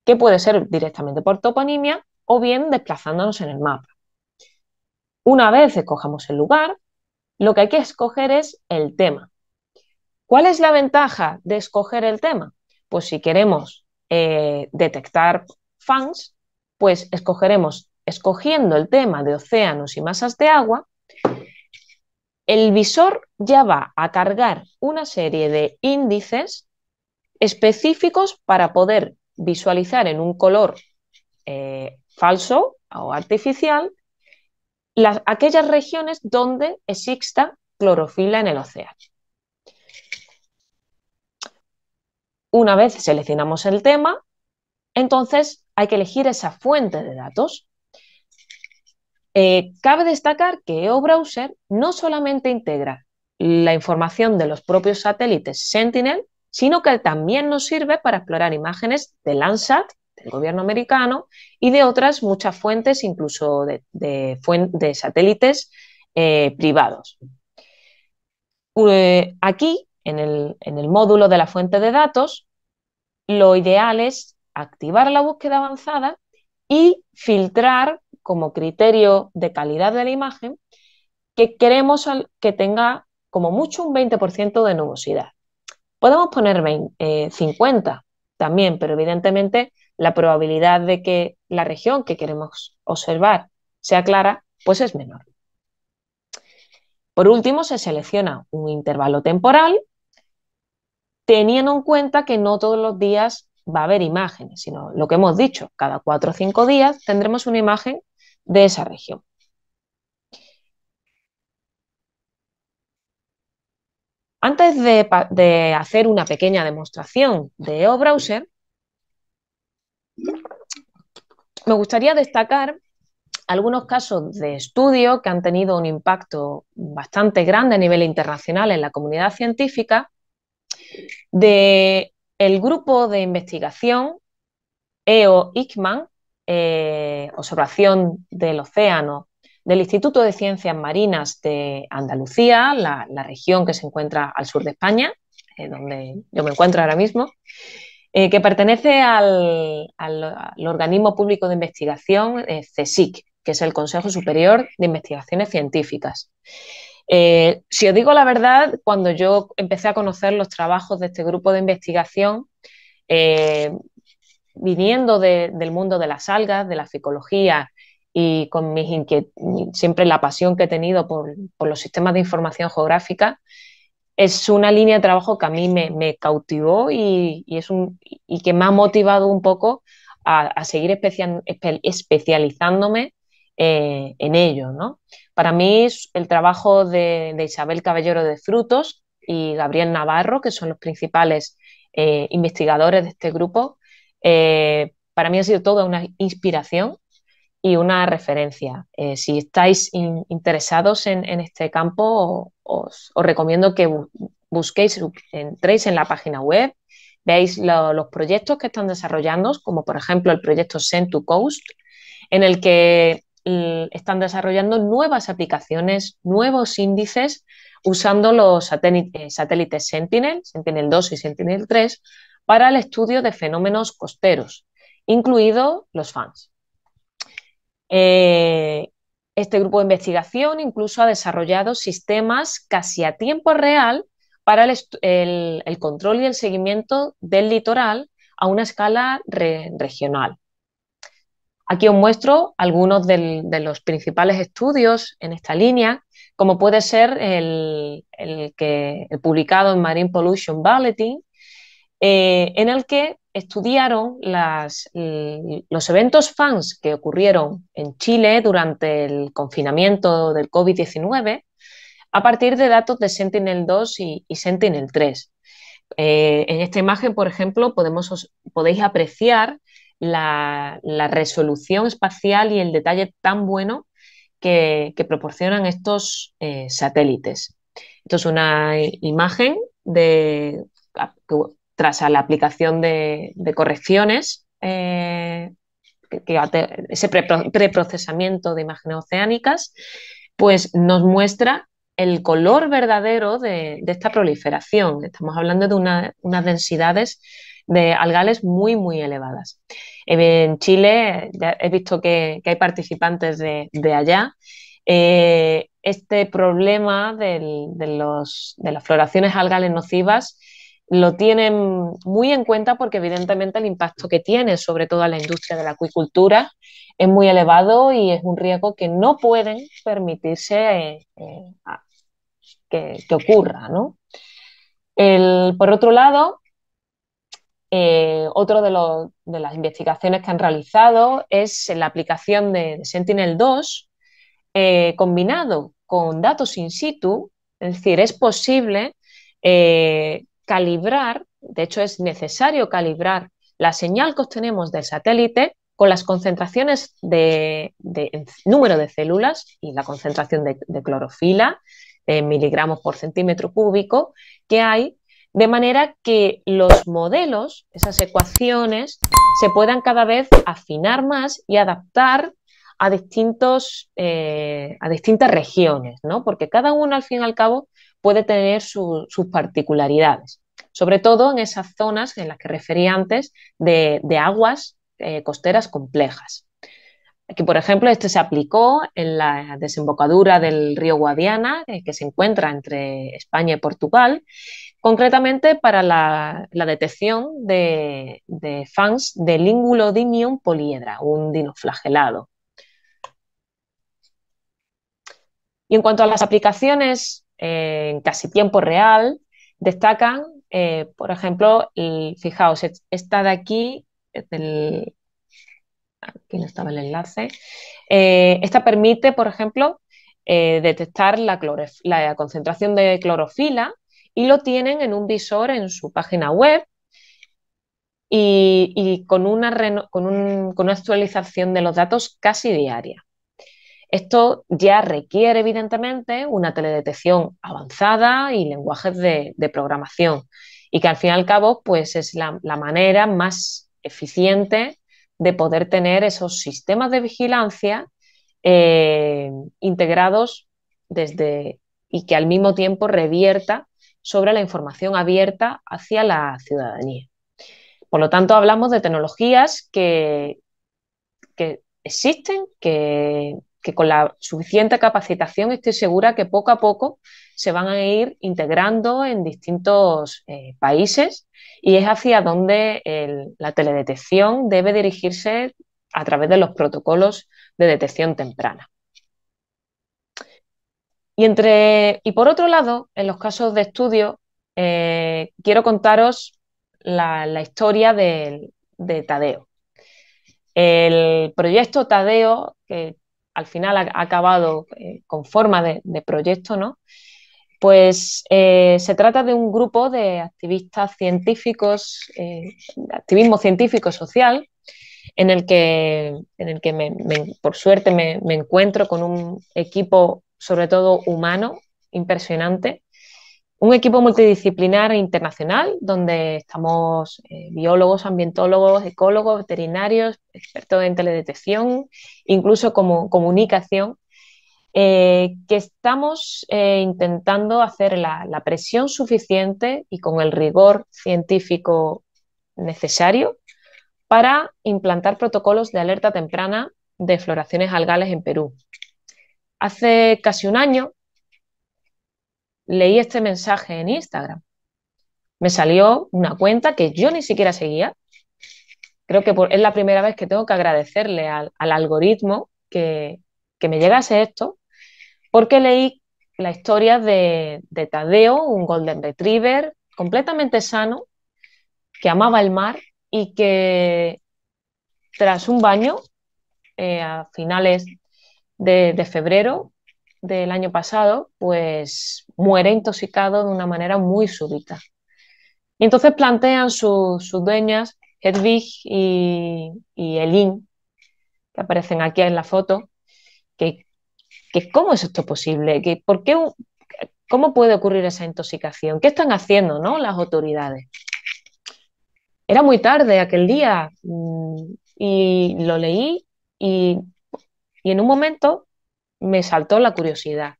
que puede ser directamente por toponimia o bien desplazándonos en el mapa. Una vez escojamos el lugar, lo que hay que escoger es el tema. ¿Cuál es la ventaja de escoger el tema? Pues si queremos eh, detectar fans, pues escogeremos, escogiendo el tema de océanos y masas de agua, el visor ya va a cargar una serie de índices específicos para poder visualizar en un color eh, falso o artificial aquellas regiones donde exista clorofila en el océano. Una vez seleccionamos el tema, entonces hay que elegir esa fuente de datos. Eh, cabe destacar que EOBrowser no solamente integra la información de los propios satélites Sentinel, sino que también nos sirve para explorar imágenes de Landsat, del gobierno americano, y de otras muchas fuentes, incluso de, satélites eh, privados. Eh, aquí, en el módulo de la fuente de datos, lo ideal es activar la búsqueda avanzada y filtrar como criterio de calidad de la imagen que queremos que tenga como mucho un 20% de nubosidad. Podemos poner 50 eh, también, pero evidentemente la probabilidad de que la región que queremos observar sea clara, pues es menor. Por último, se selecciona un intervalo temporal, teniendo en cuenta que no todos los días va a haber imágenes, sino lo que hemos dicho, cada cuatro o cinco días tendremos una imagen de esa región. Antes de, hacer una pequeña demostración de O-Browser, me gustaría destacar algunos casos de estudio que han tenido un impacto bastante grande a nivel internacional en la comunidad científica de el grupo de investigación EO-ICMAN, eh, Observación del Océano del Instituto de Ciencias Marinas de Andalucía, la, región que se encuentra al sur de España, eh, donde yo me encuentro ahora mismo, eh, que pertenece al, al, organismo público de investigación CSIC, que es el Consejo Superior de Investigaciones Científicas. Eh, si os digo la verdad, cuando yo empecé a conocer los trabajos de este grupo de investigación, eh, viniendo del mundo de las algas, de la ficología y con mis siempre la pasión que he tenido por, los sistemas de información geográfica, es una línea de trabajo que a mí me, cautivó y, es un, que me ha motivado un poco a, seguir especializándome eh, en ello. Para mí, el trabajo de, Isabel Caballero de Frutos y Gabriel Navarro, que son los principales eh, investigadores de este grupo, eh, para mí ha sido toda una inspiración y una referencia. si estáis interesados en, este campo, os, recomiendo que busquéis, entréis en la página web, veáis los proyectos que están desarrollando, como por ejemplo el proyecto Send to Coast, en el que eh, están desarrollando nuevas aplicaciones, nuevos índices usando los eh, satélites, Sentinel, Sentinel-2 y Sentinel-3 para el estudio de fenómenos costeros, incluidos los fans. Eh, este grupo de investigación incluso ha desarrollado sistemas casi a tiempo real para el, control y el seguimiento del litoral a una escala regional. Aquí os muestro algunos de los principales estudios en esta línea, como puede ser el, que, publicado en Marine Pollution Bulletin, eh, en el que estudiaron los eventos fans que ocurrieron en Chile durante el confinamiento del COVID-19 a partir de datos de Sentinel-2 y, Sentinel-3. Eh, en esta imagen, por ejemplo, podemos, podéis apreciar la, resolución espacial y el detalle tan bueno que, proporcionan estos eh, satélites. Esto es una imagen tras la aplicación de, correcciones, eh, ese preprocesamiento de imágenes oceánicas, pues nos muestra el color verdadero de, esta proliferación. Estamos hablando de unas densidades de algales muy, muy elevadas en Chile, ya he visto que, hay participantes de, allá. Eh, este problema de, las floraciones algales nocivas lo tienen muy en cuenta porque evidentemente el impacto que tiene sobre toda la industria de la acuicultura es muy elevado y es un riesgo que no pueden permitirse eh, eh, que, ocurra. por otro lado, eh, otro de, las investigaciones que han realizado es la aplicación de, Sentinel-2 eh, combinado con datos in situ, es decir, es posible eh, calibrar, de hecho es necesario calibrar la señal que obtenemos del satélite con las concentraciones de, número de células y la concentración de, clorofila, en eh, miligramos por centímetro cúbico, que hay de manera que los modelos, esas ecuaciones, se puedan cada vez afinar más y adaptar a, distintos, eh, a distintas regiones, ¿no? porque cada uno al fin y al cabo puede tener sus particularidades, sobre todo en esas zonas en las que refería antes de, aguas eh, costeras complejas. Aquí, por ejemplo, este se aplicó en la desembocadura del río Guadiana, eh, que se encuentra entre España y Portugal, concretamente para la, detección de, fans del Ingulodinium poliedra, un dinoflagelado. Y en cuanto a las aplicaciones eh, en casi tiempo real, destacan, eh, por ejemplo, el, fijaos, esta de aquí, aquí no estaba el enlace, eh, esta permite, por ejemplo, detectar la concentración de clorofila y lo tienen en un visor en su página web y, con, una con, una actualización de los datos casi diaria. Esto ya requiere, evidentemente, una teledetección avanzada y lenguajes de, programación, y que al fin y al cabo, pues es la, manera más eficiente de poder tener esos sistemas de vigilancia eh, integrados desde y que al mismo tiempo revierta sobre la información abierta hacia la ciudadanía. Por lo tanto, hablamos de tecnologías que, existen, que, con la suficiente capacitación estoy segura que poco a poco se van a ir integrando en distintos eh, países y es hacia donde la teledetección debe dirigirse a través de los protocolos de detección temprana. Y, entre, y por otro lado, en los casos de estudio, eh, quiero contaros la, historia de, Tadeo. El proyecto Tadeo, que al final ha, acabado eh, con forma de, proyecto, ¿no? Pues eh, se trata de un grupo de activistas científicos, activismo científico social, en el que, en el que por suerte me, me encuentro con un equipo sobre todo humano, impresionante. Un equipo multidisciplinar e internacional donde estamos eh, biólogos, ambientólogos, ecólogos, veterinarios, expertos en teledetección, incluso como comunicación, eh, que estamos eh, intentando hacer la presión suficiente y con el rigor científico necesario para implantar protocolos de alerta temprana de floraciones algales en Perú. Hace casi un año leí este mensaje en Instagram. Me salió una cuenta que yo ni siquiera seguía. Creo que es la primera vez que tengo que agradecerle al, algoritmo que, me llegase esto, porque leí la historia de, Tadeo, un golden retriever completamente sano, que amaba el mar y que tras un baño eh, a finales de, febrero del año pasado, pues muere intoxicado de una manera muy súbita. Y entonces plantean sus dueñas, Hedwig y, y Elin, que aparecen aquí en la foto, que, que cómo es esto posible, que por qué, cómo puede ocurrir esa intoxicación, qué están haciendo ¿no? las autoridades. Era muy tarde aquel día mm, y lo leí y y en un momento me saltó la curiosidad.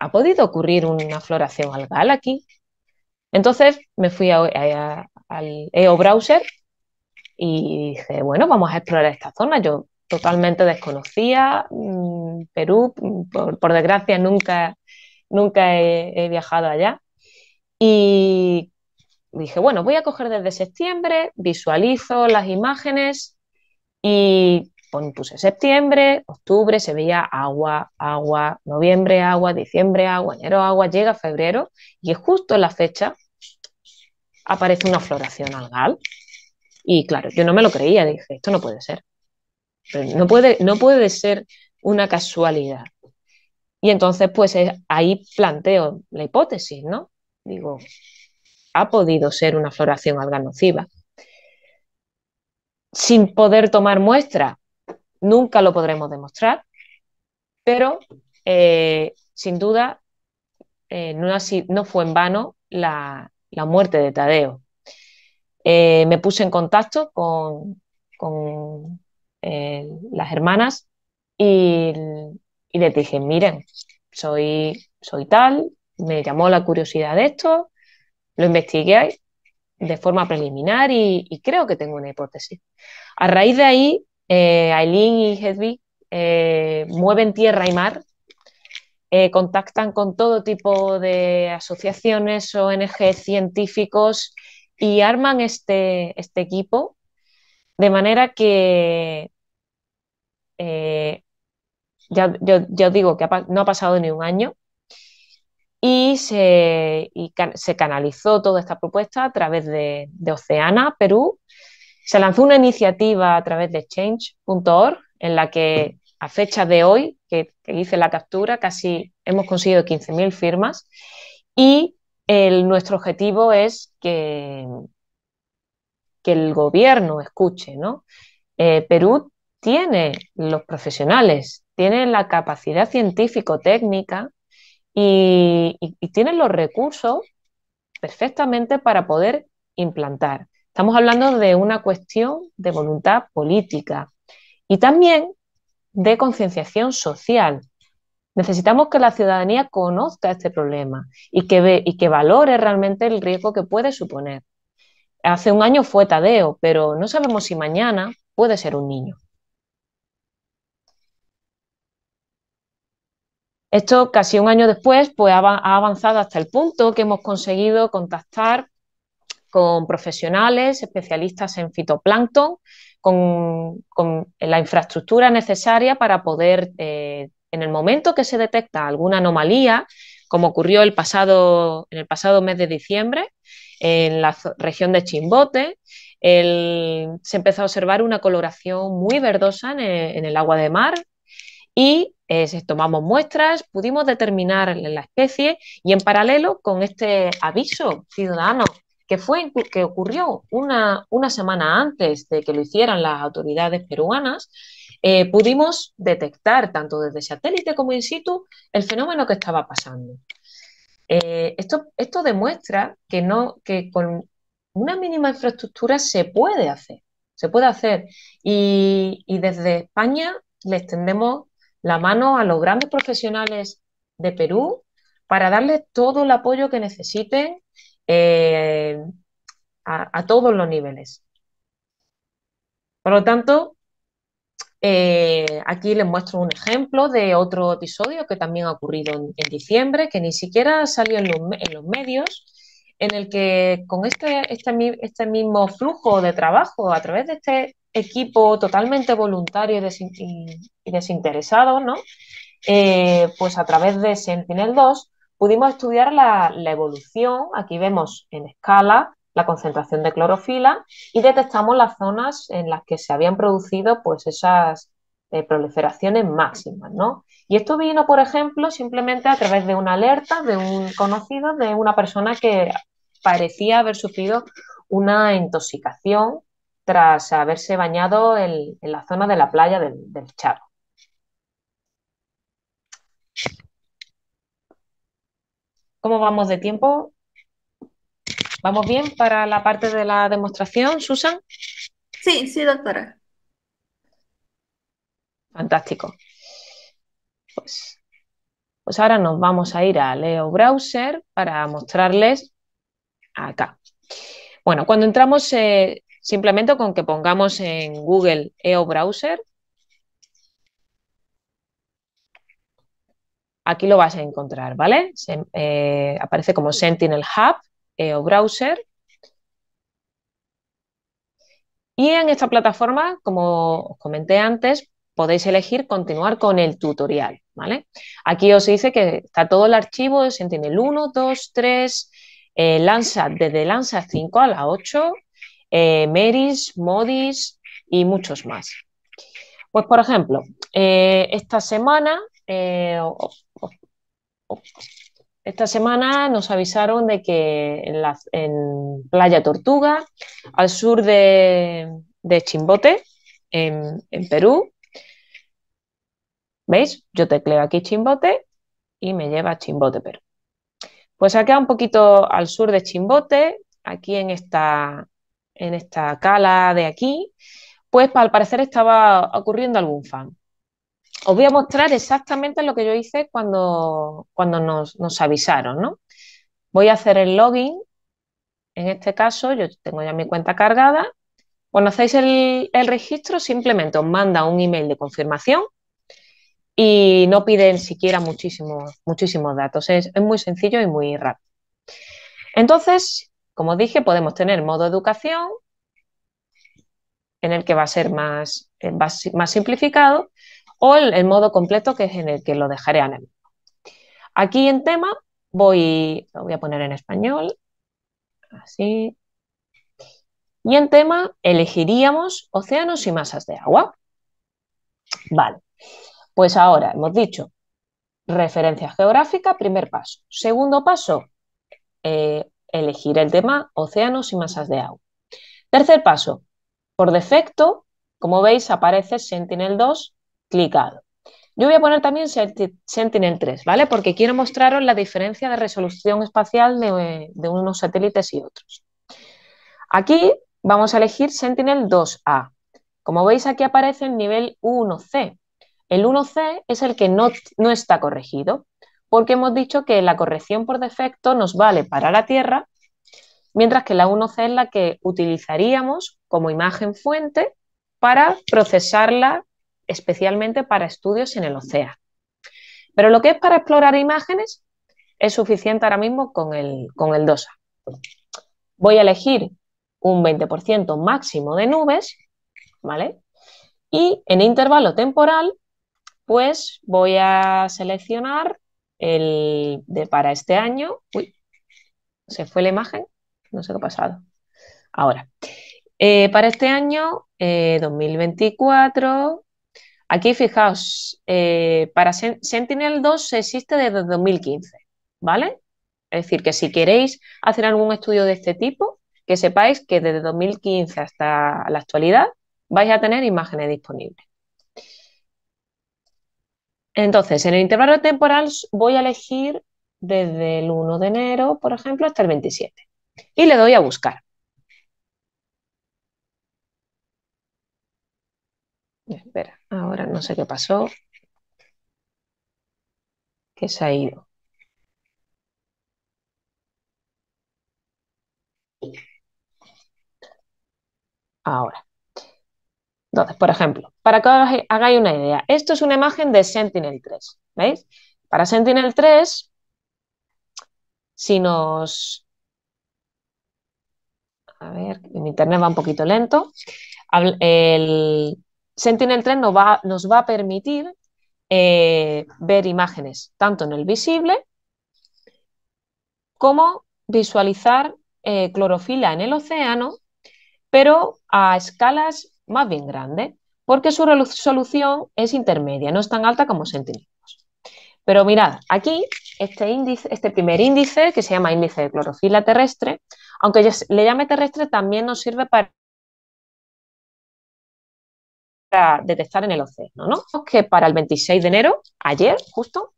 ¿Ha podido ocurrir una floración algal aquí? Entonces me fui al EO Browser y dije, bueno, vamos a explorar esta zona. Yo totalmente desconocía mm, Perú, mm, por, desgracia nunca, nunca he viajado allá. Y dije, bueno, voy a coger desde septiembre, visualizo las imágenes y puse septiembre, octubre, se veía agua, agua, noviembre, agua, diciembre, agua, enero, agua, llega febrero y justo en la fecha aparece una floración algal. Y claro, yo no me lo creía, dije, esto no puede ser. no puede, no puede ser una casualidad. Y entonces, pues eh, ahí planteo la hipótesis, ¿no? Digo, ha podido ser una floración algal nociva. Sin poder tomar muestra, Nunca lo podremos demostrar, pero eh, sin duda eh, no, fue en vano la, muerte de Tadeo. Eh, me puse en contacto con, las hermanas y, les dije, miren, soy, soy tal, me llamó la curiosidad de esto, lo investigué de forma preliminar y, y creo que tengo una hipótesis. A raíz de ahí eh, Aileen y Hedwig eh, mueven tierra y mar, eh, contactan con todo tipo de asociaciones, ONG, científicos y arman este, este equipo de manera que ya, yo, digo que no ha pasado ni un año y, se, canalizó toda esta propuesta a través de Oceana, Perú, se lanzó una iniciativa a través de change.org en la que a fecha de hoy, que, hice la captura, casi hemos conseguido 15.000 firmas y nuestro objetivo es que, que el gobierno escuche, eh, Perú tiene los profesionales, tiene la capacidad científico-técnica y, y, tiene los recursos perfectamente para poder implantar. Estamos hablando de una cuestión de voluntad política y también de concienciación social. Necesitamos que la ciudadanía conozca este problema y que, y que valore realmente el riesgo que puede suponer. Hace un año fue Tadeo, pero no sabemos si mañana puede ser un niño. Esto casi un año después pues, ha avanzado hasta el punto que hemos conseguido contactar con profesionales, especialistas en fitoplancton, con, la infraestructura necesaria para poder, eh, en el momento que se detecta alguna anomalía, como ocurrió el pasado, en el pasado mes de diciembre, en la región de Chimbote, se empezó a observar una coloración muy verdosa en el, agua de mar y eh, tomamos muestras, pudimos determinar la especie y en paralelo con este aviso ciudadano que fue que ocurrió una, semana antes de que lo hicieran las autoridades peruanas, eh, pudimos detectar tanto desde satélite como in situ el fenómeno que estaba pasando. Eh, esto, esto demuestra que, no, que con una mínima infraestructura se puede hacer, se puede hacer. Y, y desde España le extendemos la mano a los grandes profesionales de Perú para darles todo el apoyo que necesiten eh, a, todos los niveles. Por lo tanto, eh, aquí les muestro un ejemplo de otro episodio que también ha ocurrido en, diciembre, que ni siquiera salió en los, medios, en el que con este, este, este, mismo flujo de trabajo a través de este equipo totalmente voluntario y, desinteresado, ¿no? Eh, pues a través de Sentinel-2 Pudimos estudiar la, evolución, aquí vemos en escala la concentración de clorofila y detectamos las zonas en las que se habían producido pues esas eh, proliferaciones máximas, Y esto vino, por ejemplo, simplemente a través de una alerta de un conocido, de una persona que parecía haber sufrido una intoxicación tras haberse bañado en, la zona de la playa del, del ¿Cómo vamos de tiempo? ¿Vamos bien para la parte de la demostración, Susan? Sí, sí, doctora. Fantástico. Pues, pues ahora nos vamos a ir a Leo Browser para mostrarles acá. Bueno, cuando entramos eh, simplemente con que pongamos en Google EO Browser, Aquí lo vas a encontrar, ¿vale? Eh, aparece como Sentinel Hub eh, o browser. Y en esta plataforma, como os comenté antes, podéis elegir continuar con el tutorial, ¿vale? Aquí os dice que está todo el archivo, de Sentinel 1, 2, 3, Lanza, desde Lanza 5 a la 8, eh, Meris, Modis y muchos más. Pues, por ejemplo, esta semana esta semana nos avisaron de que en, Playa Tortuga, al sur de, Chimbote, en, Perú, ¿veis? Yo tecleo aquí Chimbote y me lleva a Chimbote, Perú. Pues acá un poquito al sur de Chimbote, aquí en esta, en esta cala de aquí, pues al parecer estaba ocurriendo algún fan os voy a mostrar exactamente lo que yo hice cuando, cuando nos, avisaron, Voy a hacer el login. En este caso, yo tengo ya mi cuenta cargada. Cuando hacéis el, registro, simplemente os manda un email de confirmación y no piden siquiera muchísimos, muchísimos datos. Es, muy sencillo y muy rápido. Entonces, como dije, podemos tener modo educación, en el que va a ser más, eh, más simplificado, o el, modo completo que es en el que lo dejaré anexo. Aquí en tema voy, lo voy a poner en español, así. Y en tema elegiríamos océanos y masas de agua. Vale, pues ahora hemos dicho referencia geográfica, primer paso. Segundo paso, eh, elegir el tema océanos y masas de agua. Tercer paso, por defecto, como veis, aparece Sentinel-2 yo voy a poner también Sentinel-3, ¿vale? Porque quiero mostraros la diferencia de resolución espacial de, unos satélites y otros. Aquí vamos a elegir Sentinel-2A. Como veis, aquí aparece el nivel 1C. El 1C es el que no, no está corregido, porque hemos dicho que la corrección por defecto nos vale para la Tierra, mientras que la 1C es la que utilizaríamos como imagen fuente para procesarla especialmente para estudios en el océano. Pero lo que es para explorar imágenes es suficiente ahora mismo con el, DOSA. Voy a elegir un 20% máximo de nubes, ¿vale? Y en intervalo temporal, pues voy a seleccionar el de para este año. Uy, se fue la imagen, no sé qué ha pasado. Ahora, eh, para este año 2024, eh, Aquí fijaos, eh, para Sentinel-2 existe desde 2015, ¿vale? Es decir, que si queréis hacer algún estudio de este tipo, que sepáis que desde 2015 hasta la actualidad vais a tener imágenes disponibles. Entonces, en el intervalo temporal voy a elegir desde el 1 de enero, por ejemplo, hasta el 27 y le doy a buscar. Espera, ahora no sé qué pasó. ¿Qué se ha ido. Ahora. Entonces, por ejemplo, para que os hagáis una idea, esto es una imagen de Sentinel-3, ¿veis? Para Sentinel-3, si nos... A ver, mi internet va un poquito lento. El, Sentinel 3 nos va, a permitir eh, ver imágenes tanto en el visible como visualizar eh, clorofila en el océano, pero a escalas más bien grandes, porque su resolución es intermedia, no es tan alta como Sentinel. Pero mirad, aquí este, este primer índice, que se llama índice de clorofila terrestre, aunque le llame terrestre, también nos sirve para detectar en el océano, ¿no? Que para el 26 de enero, ayer justo,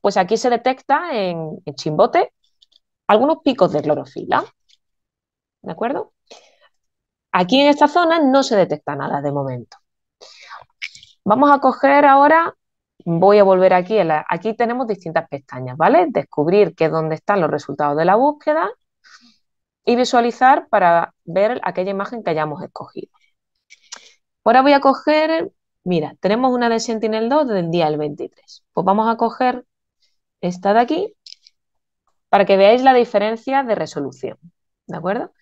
pues aquí se detecta en, Chimbote algunos picos de clorofila, ¿de acuerdo? Aquí en esta zona no se detecta nada de momento. Vamos a coger ahora, voy a volver aquí, aquí tenemos distintas pestañas, ¿vale? Descubrir que es donde están los resultados de la búsqueda y visualizar para ver aquella imagen que hayamos escogido. Ahora voy a coger, mira, tenemos una de Sentinel 2 del día el 23. Pues vamos a coger esta de aquí para que veáis la diferencia de resolución. ¿De acuerdo?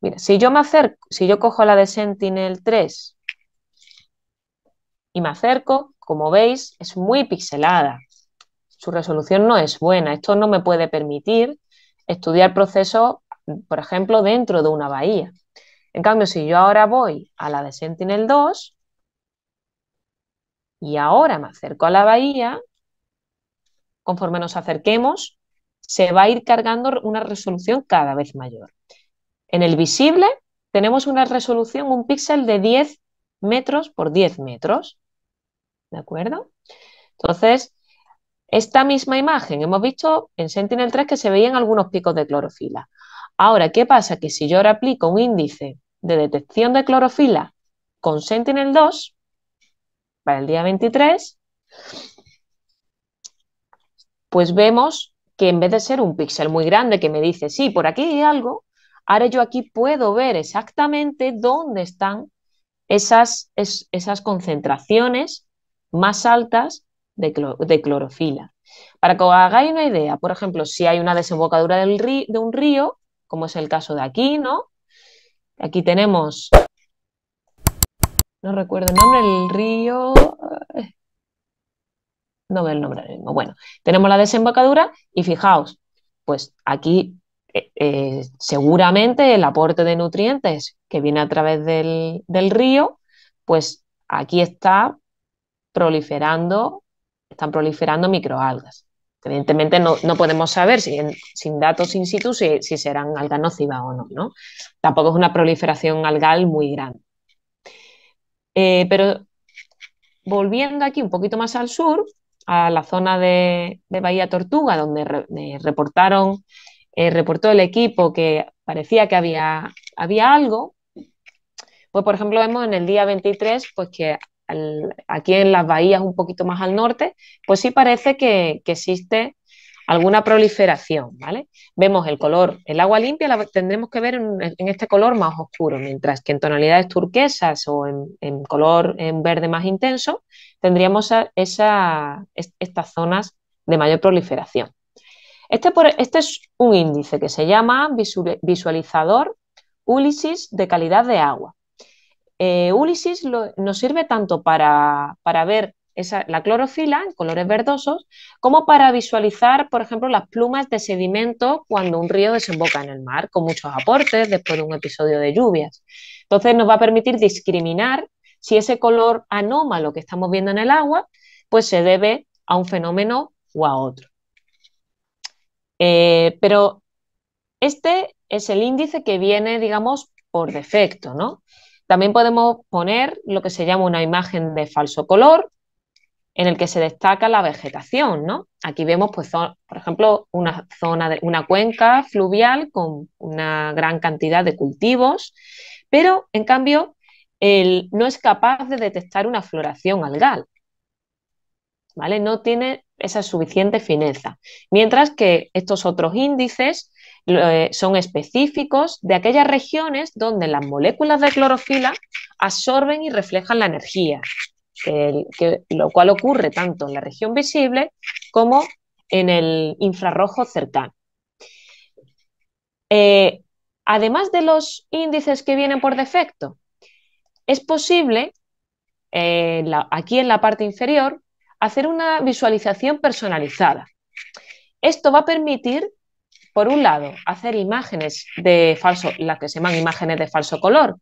Mira, si yo me acerco, si yo cojo la de Sentinel 3 y me acerco, como veis, es muy pixelada. Su resolución no es buena. Esto no me puede permitir estudiar procesos, por ejemplo, dentro de una bahía. En cambio, si yo ahora voy a la de Sentinel-2 y ahora me acerco a la bahía, conforme nos acerquemos, se va a ir cargando una resolución cada vez mayor. En el visible tenemos una resolución, un píxel de 10 metros por 10 metros. ¿De acuerdo? Entonces, esta misma imagen hemos visto en Sentinel-3 que se veían algunos picos de clorofila. Ahora, ¿qué pasa? Que si yo ahora aplico un índice de detección de clorofila con Sentinel-2 para el día 23, pues vemos que en vez de ser un píxel muy grande que me dice, sí, por aquí hay algo, ahora yo aquí puedo ver exactamente dónde están esas, esas concentraciones más altas de, clorofila. Para que os hagáis una idea, por ejemplo, si hay una desembocadura de un río, como es el caso de aquí, ¿no? Aquí tenemos, no recuerdo el nombre, el río, eh, no veo el nombre Bueno, tenemos la desembocadura y fijaos, pues aquí eh, eh, seguramente el aporte de nutrientes que viene a través del, del río, pues aquí está proliferando, están proliferando microalgas. Evidentemente no, podemos saber si sin datos in situ si, si serán nociva o no, no, Tampoco es una proliferación algal muy grande. Eh, pero volviendo aquí un poquito más al sur, a la zona de, Bahía Tortuga, donde reportaron, eh, reportó el equipo que parecía que había, había algo, pues por ejemplo vemos en el día 23 pues que aquí en las bahías un poquito más al norte, pues sí parece que, existe alguna proliferación, ¿vale? Vemos el color, el agua limpia la tendremos que ver en, este color más oscuro, mientras que en tonalidades turquesas o en, color en verde más intenso tendríamos estas zonas de mayor proliferación. Este, este, es un índice que se llama visualizador úlisis de calidad de agua. Eh, nos sirve tanto para, ver la clorofila en colores verdosos como para visualizar, por ejemplo, las plumas de sedimento cuando un río desemboca en el mar, con muchos aportes después de un episodio de lluvias. Entonces nos va a permitir discriminar si ese color anómalo que estamos viendo en el agua, pues se debe a un fenómeno o a otro. Eh, pero este es el índice que viene, digamos, por defecto, ¿no? También podemos poner lo que se llama una imagen de falso color, en el que se destaca la vegetación, ¿no? Aquí vemos, pues, por ejemplo, una zona de una cuenca fluvial con una gran cantidad de cultivos, pero en cambio no es capaz de detectar una floración algal, ¿vale? No tiene esa suficiente fineza. Mientras que estos otros índices eh, son específicos de aquellas regiones donde las moléculas de clorofila absorben y reflejan la energía, lo cual ocurre tanto en la región visible como en el infrarrojo cercano. Eh, además de los índices que vienen por defecto, es posible, eh, aquí en la parte inferior, hacer una visualización personalizada. Esto va a permitir por un lado, hacer imágenes de falso, las que se llaman imágenes de falso color,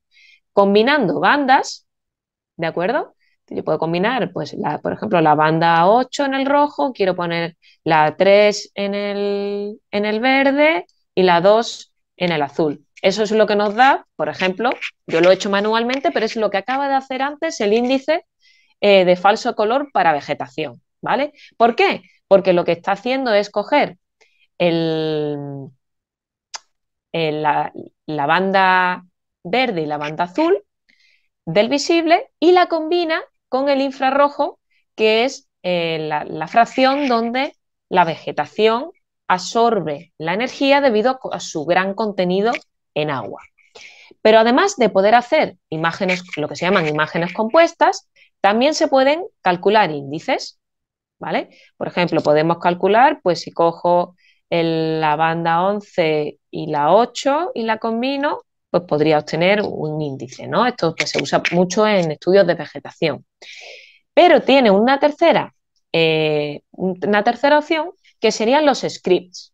combinando bandas, ¿de acuerdo? Yo puedo combinar, pues, por ejemplo, la banda 8 en el rojo, quiero poner la 3 en el, en el verde y la 2 en el azul. Eso es lo que nos da, por ejemplo, yo lo he hecho manualmente, pero es lo que acaba de hacer antes el índice eh, de falso color para vegetación, ¿vale? ¿Por qué? Porque lo que está haciendo es coger la, banda verde y la banda azul del visible y la combina con el infrarrojo, que es eh, la, la, fracción donde la vegetación absorbe la energía debido a su gran contenido en agua. Pero además de poder hacer imágenes, lo que se llaman imágenes compuestas, también se pueden calcular índices, ¿vale? Por ejemplo, podemos calcular, pues si cojo la banda 11 y la 8 y la combino, pues podría obtener un índice, ¿no? Esto que pues, se usa mucho en estudios de vegetación. Pero tiene una tercera, eh, una tercera opción que serían los scripts.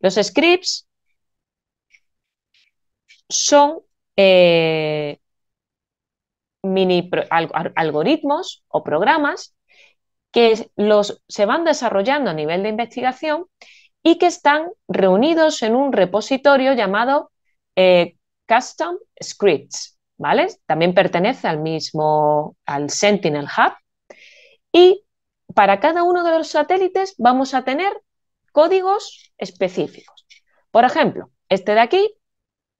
Los scripts son eh, mini algoritmos o programas que los, se van desarrollando a nivel de investigación y que están reunidos en un repositorio llamado eh, Custom Scripts, ¿vale? También pertenece al mismo, al Sentinel Hub. Y para cada uno de los satélites vamos a tener códigos específicos. Por ejemplo, este de aquí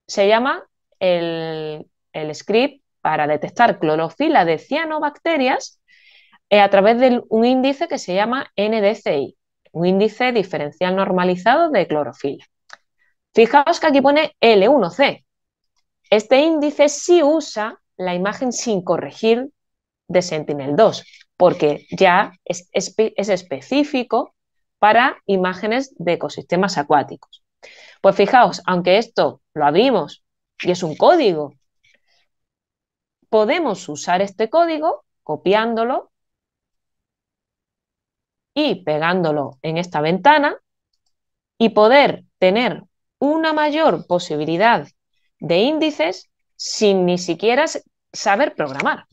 se llama el, el script para detectar clorofila de cianobacterias eh, a través de un índice que se llama NDCI un índice diferencial normalizado de clorofila. Fijaos que aquí pone L1C. Este índice sí usa la imagen sin corregir de Sentinel-2, porque ya es, es específico para imágenes de ecosistemas acuáticos. Pues fijaos, aunque esto lo abrimos y es un código, podemos usar este código copiándolo y pegándolo en esta ventana y poder tener una mayor posibilidad de índices sin ni siquiera saber programar.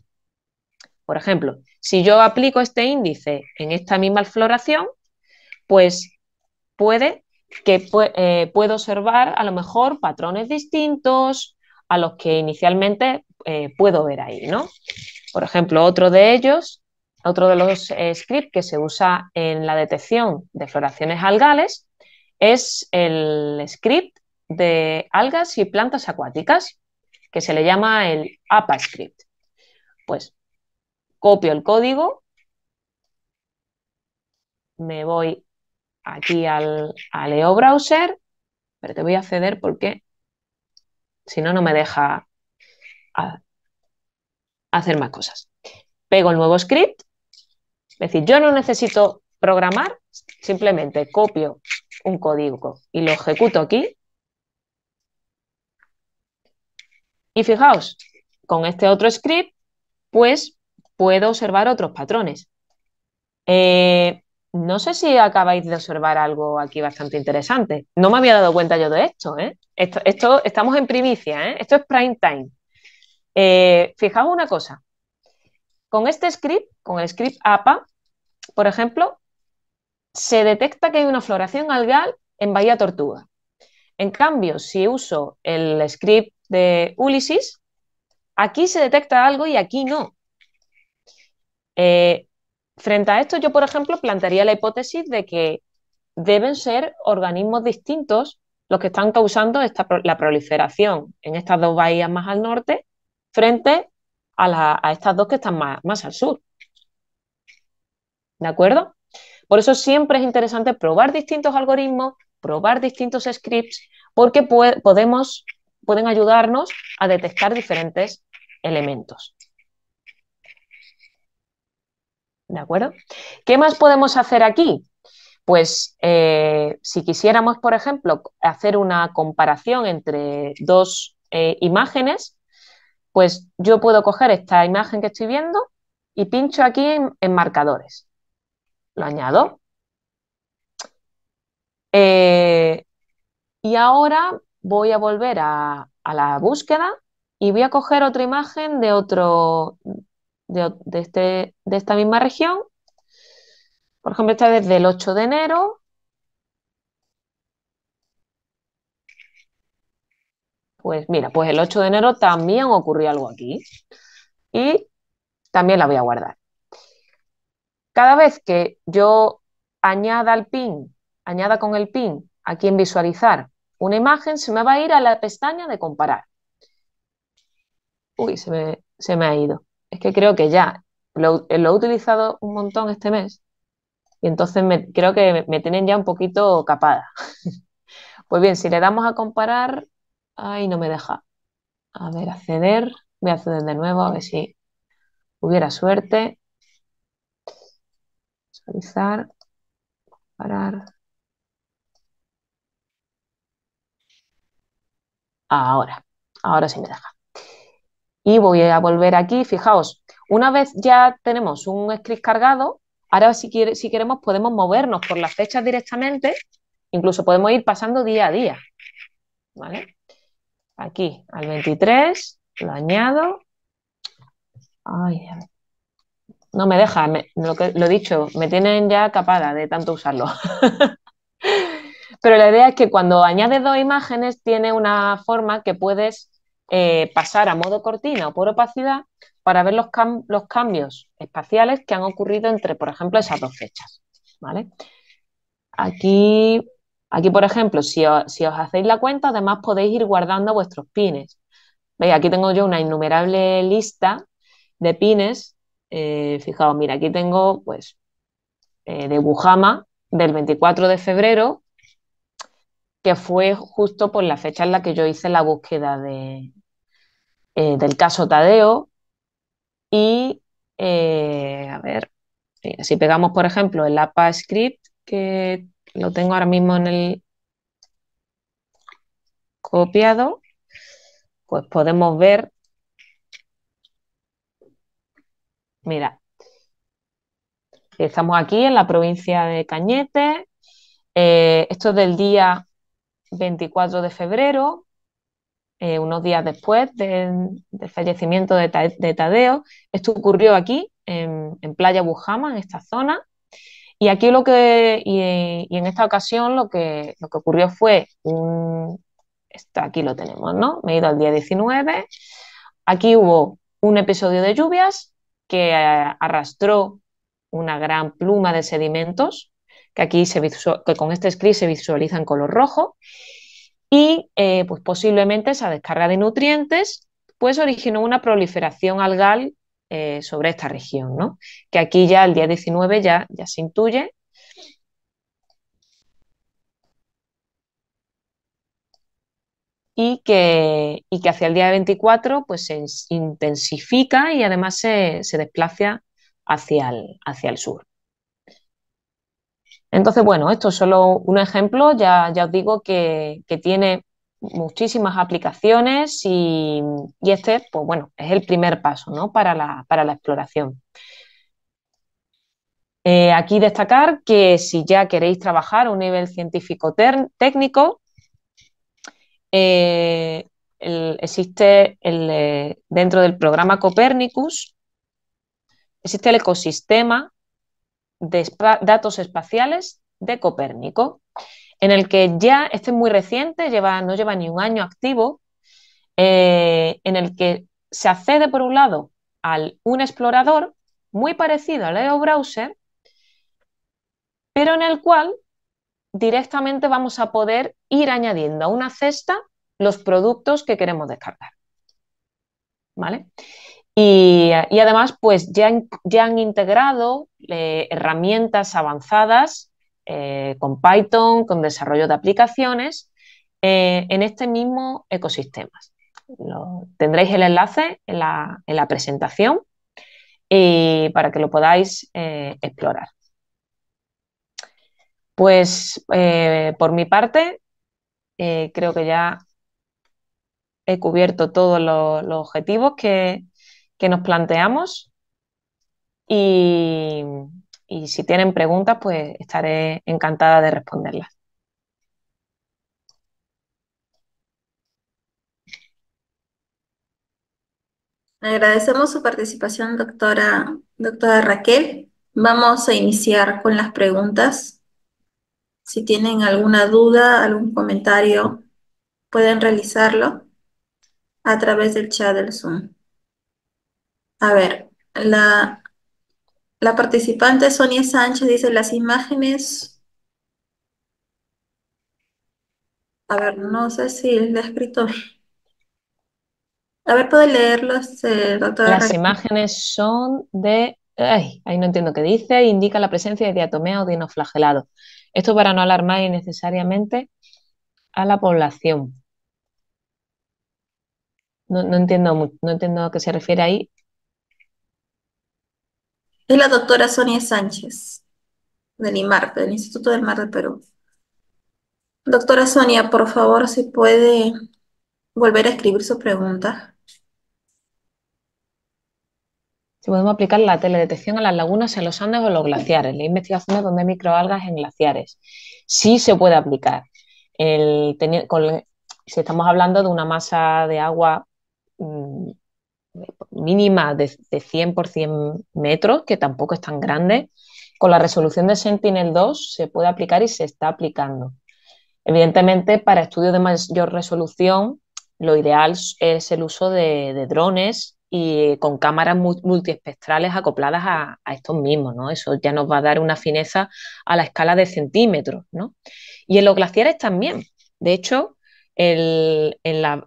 Por ejemplo, si yo aplico este índice en esta misma floración, pues puede que pueda eh, puedo observar a lo mejor patrones distintos a los que inicialmente eh, puedo ver ahí, ¿no? Por ejemplo, otro de ellos otro de los eh, scripts que se usa en la detección de floraciones algales es el script de algas y plantas acuáticas, que se le llama el APA script. Pues copio el código, me voy aquí al, Leo Browser, pero te voy a acceder porque si no, no me deja hacer más cosas. Pego el nuevo script es decir, yo no necesito programar, simplemente copio un código y lo ejecuto aquí. Y fijaos, con este otro script, pues puedo observar otros patrones. Eh, no sé si acabáis de observar algo aquí bastante interesante. No me había dado cuenta yo de esto, ¿eh? Esto, estamos en primicia, ¿eh? Esto es prime time. fijaos una cosa. Con este script, con el script APA, por ejemplo, se detecta que hay una floración algal en Bahía Tortuga. En cambio, si uso el script de Ulysses, aquí se detecta algo y aquí no. Eh, frente a esto, yo, por ejemplo, plantearía la hipótesis de que deben ser organismos distintos los que están causando esta, la proliferación en estas dos bahías más al norte frente a, estas dos que están más, al sur. ¿De acuerdo? Por eso siempre es interesante probar distintos algoritmos, probar distintos scripts, porque podemos, pueden ayudarnos a detectar diferentes elementos. ¿De acuerdo? ¿Qué más podemos hacer aquí? Pues eh, si quisiéramos, por ejemplo, hacer una comparación entre dos eh, imágenes, pues yo puedo coger esta imagen que estoy viendo y pincho aquí en, marcadores. Lo añado. Eh, y ahora voy a volver a, la búsqueda y voy a coger otra imagen de otro de, este, de esta misma región. Por ejemplo, esta es del 8 de enero Pues mira, pues el 8 de enero también ocurrió algo aquí y también la voy a guardar. Cada vez que yo añada al pin, añada con el pin a quien visualizar una imagen, se me va a ir a la pestaña de comparar. Uy, se me, ha ido. Es que creo que ya lo, he utilizado un montón este mes y entonces creo que me tienen ya un poquito capada. pues bien, si le damos a comparar, Ay, no me deja. A ver, acceder. Voy a acceder de nuevo a ver si hubiera suerte. Visualizar. Parar. Ahora, ahora sí me deja. Y voy a volver aquí. Fijaos, una vez ya tenemos un script cargado, ahora si, si queremos podemos movernos por las fechas directamente. Incluso podemos ir pasando día a día. ¿Vale? aquí al 23, lo añado. no me deja, lo, he dicho, me tienen ya capada de tanto usarlo. Pero la idea es que cuando añades dos imágenes tiene una forma que puedes eh, pasar a modo cortina o por opacidad para ver los, los cambios espaciales que han ocurrido entre, por ejemplo, esas dos fechas. ¿vale? Aquí Aquí, por ejemplo, si os, hacéis la cuenta, además podéis ir guardando vuestros pines. ¿Veis? Aquí tengo yo una innumerable lista de pines. Eh, fijaos, mira, aquí tengo, pues, eh, de Bujama, del 24 de febrero, que fue justo por la fecha en la que yo hice la búsqueda de, eh, del caso Tadeo. Y, a ver, si pegamos, por ejemplo, el APA script que lo tengo ahora mismo en el copiado, pues podemos ver, mira, estamos aquí en la provincia de Cañete, eh, esto es del día 24 de febrero, eh, unos días después del, fallecimiento de, Tadeo, esto ocurrió aquí, en, en Playa Bujama, en esta zona, y aquí lo que, y, en esta ocasión lo que, lo que ocurrió fue, un, aquí lo tenemos, ¿no? Me he ido al día 19, aquí hubo un episodio de lluvias que eh, arrastró una gran pluma de sedimentos, que aquí se que con este script se visualiza en color rojo, y eh, pues posiblemente esa descarga de nutrientes pues originó una proliferación algal eh, sobre esta región, ¿no? Que aquí ya el día 19 ya, ya se intuye. Y que, hacia el día 24 pues, se intensifica y además se, desplaza hacia el, hacia el sur. Entonces, bueno, esto es solo un ejemplo, ya, os digo que, que tiene muchísimas aplicaciones y, este, pues bueno, es el primer paso ¿no? para, la, exploración. Eh, aquí destacar que si ya queréis trabajar a un nivel científico técnico, eh, existe el, eh, dentro del programa Copernicus, existe el ecosistema de datos espaciales de Copérnico en el que ya, este es muy reciente, lleva, no lleva ni un año activo, eh, en el que se accede, por un lado, a un explorador muy parecido al EO Browser, pero en el cual directamente vamos a poder ir añadiendo a una cesta los productos que queremos descargar. ¿Vale? Y, además, pues ya, ya han integrado eh, herramientas avanzadas eh, con Python, con desarrollo de aplicaciones, eh, en este mismo ecosistema. tendréis el enlace en la, presentación para que lo podáis eh, explorar. Pues por mi parte, creo que ya he cubierto todos los, objetivos que, que nos planteamos y y si tienen preguntas, pues estaré encantada de responderlas. Agradecemos su participación, doctora, doctora Raquel. Vamos a iniciar con las preguntas. Si tienen alguna duda, algún comentario, pueden realizarlo a través del chat del Zoom. A ver, la la participante Sonia Sánchez dice las imágenes. A ver, no sé si es escritor. A ver, ¿puede leerlos, eh, Las imágenes son de. Ay, ahí no entiendo qué dice. Indica la presencia de diatomea o dinoflagelado. Esto para no alarmar innecesariamente a la población. No, no entiendo, no entiendo a qué se refiere ahí. Es la doctora Sonia Sánchez, del del Instituto del Mar del Perú. Doctora Sonia, por favor, si puede volver a escribir su pregunta. Si podemos aplicar la teledetección a las lagunas, en los Andes o los glaciares, la investigación donde hay microalgas en glaciares. Sí se puede aplicar. El, si estamos hablando de una masa de agua mm, mínima de, 100 por 100 metros, que tampoco es tan grande, con la resolución de Sentinel-2 se puede aplicar y se está aplicando. Evidentemente, para estudios de mayor resolución, lo ideal es el uso de, drones y con cámaras multiespectrales acopladas a, estos mismos, Eso ya nos va a dar una fineza a la escala de centímetros, ¿no? Y en los glaciares también. De hecho, en la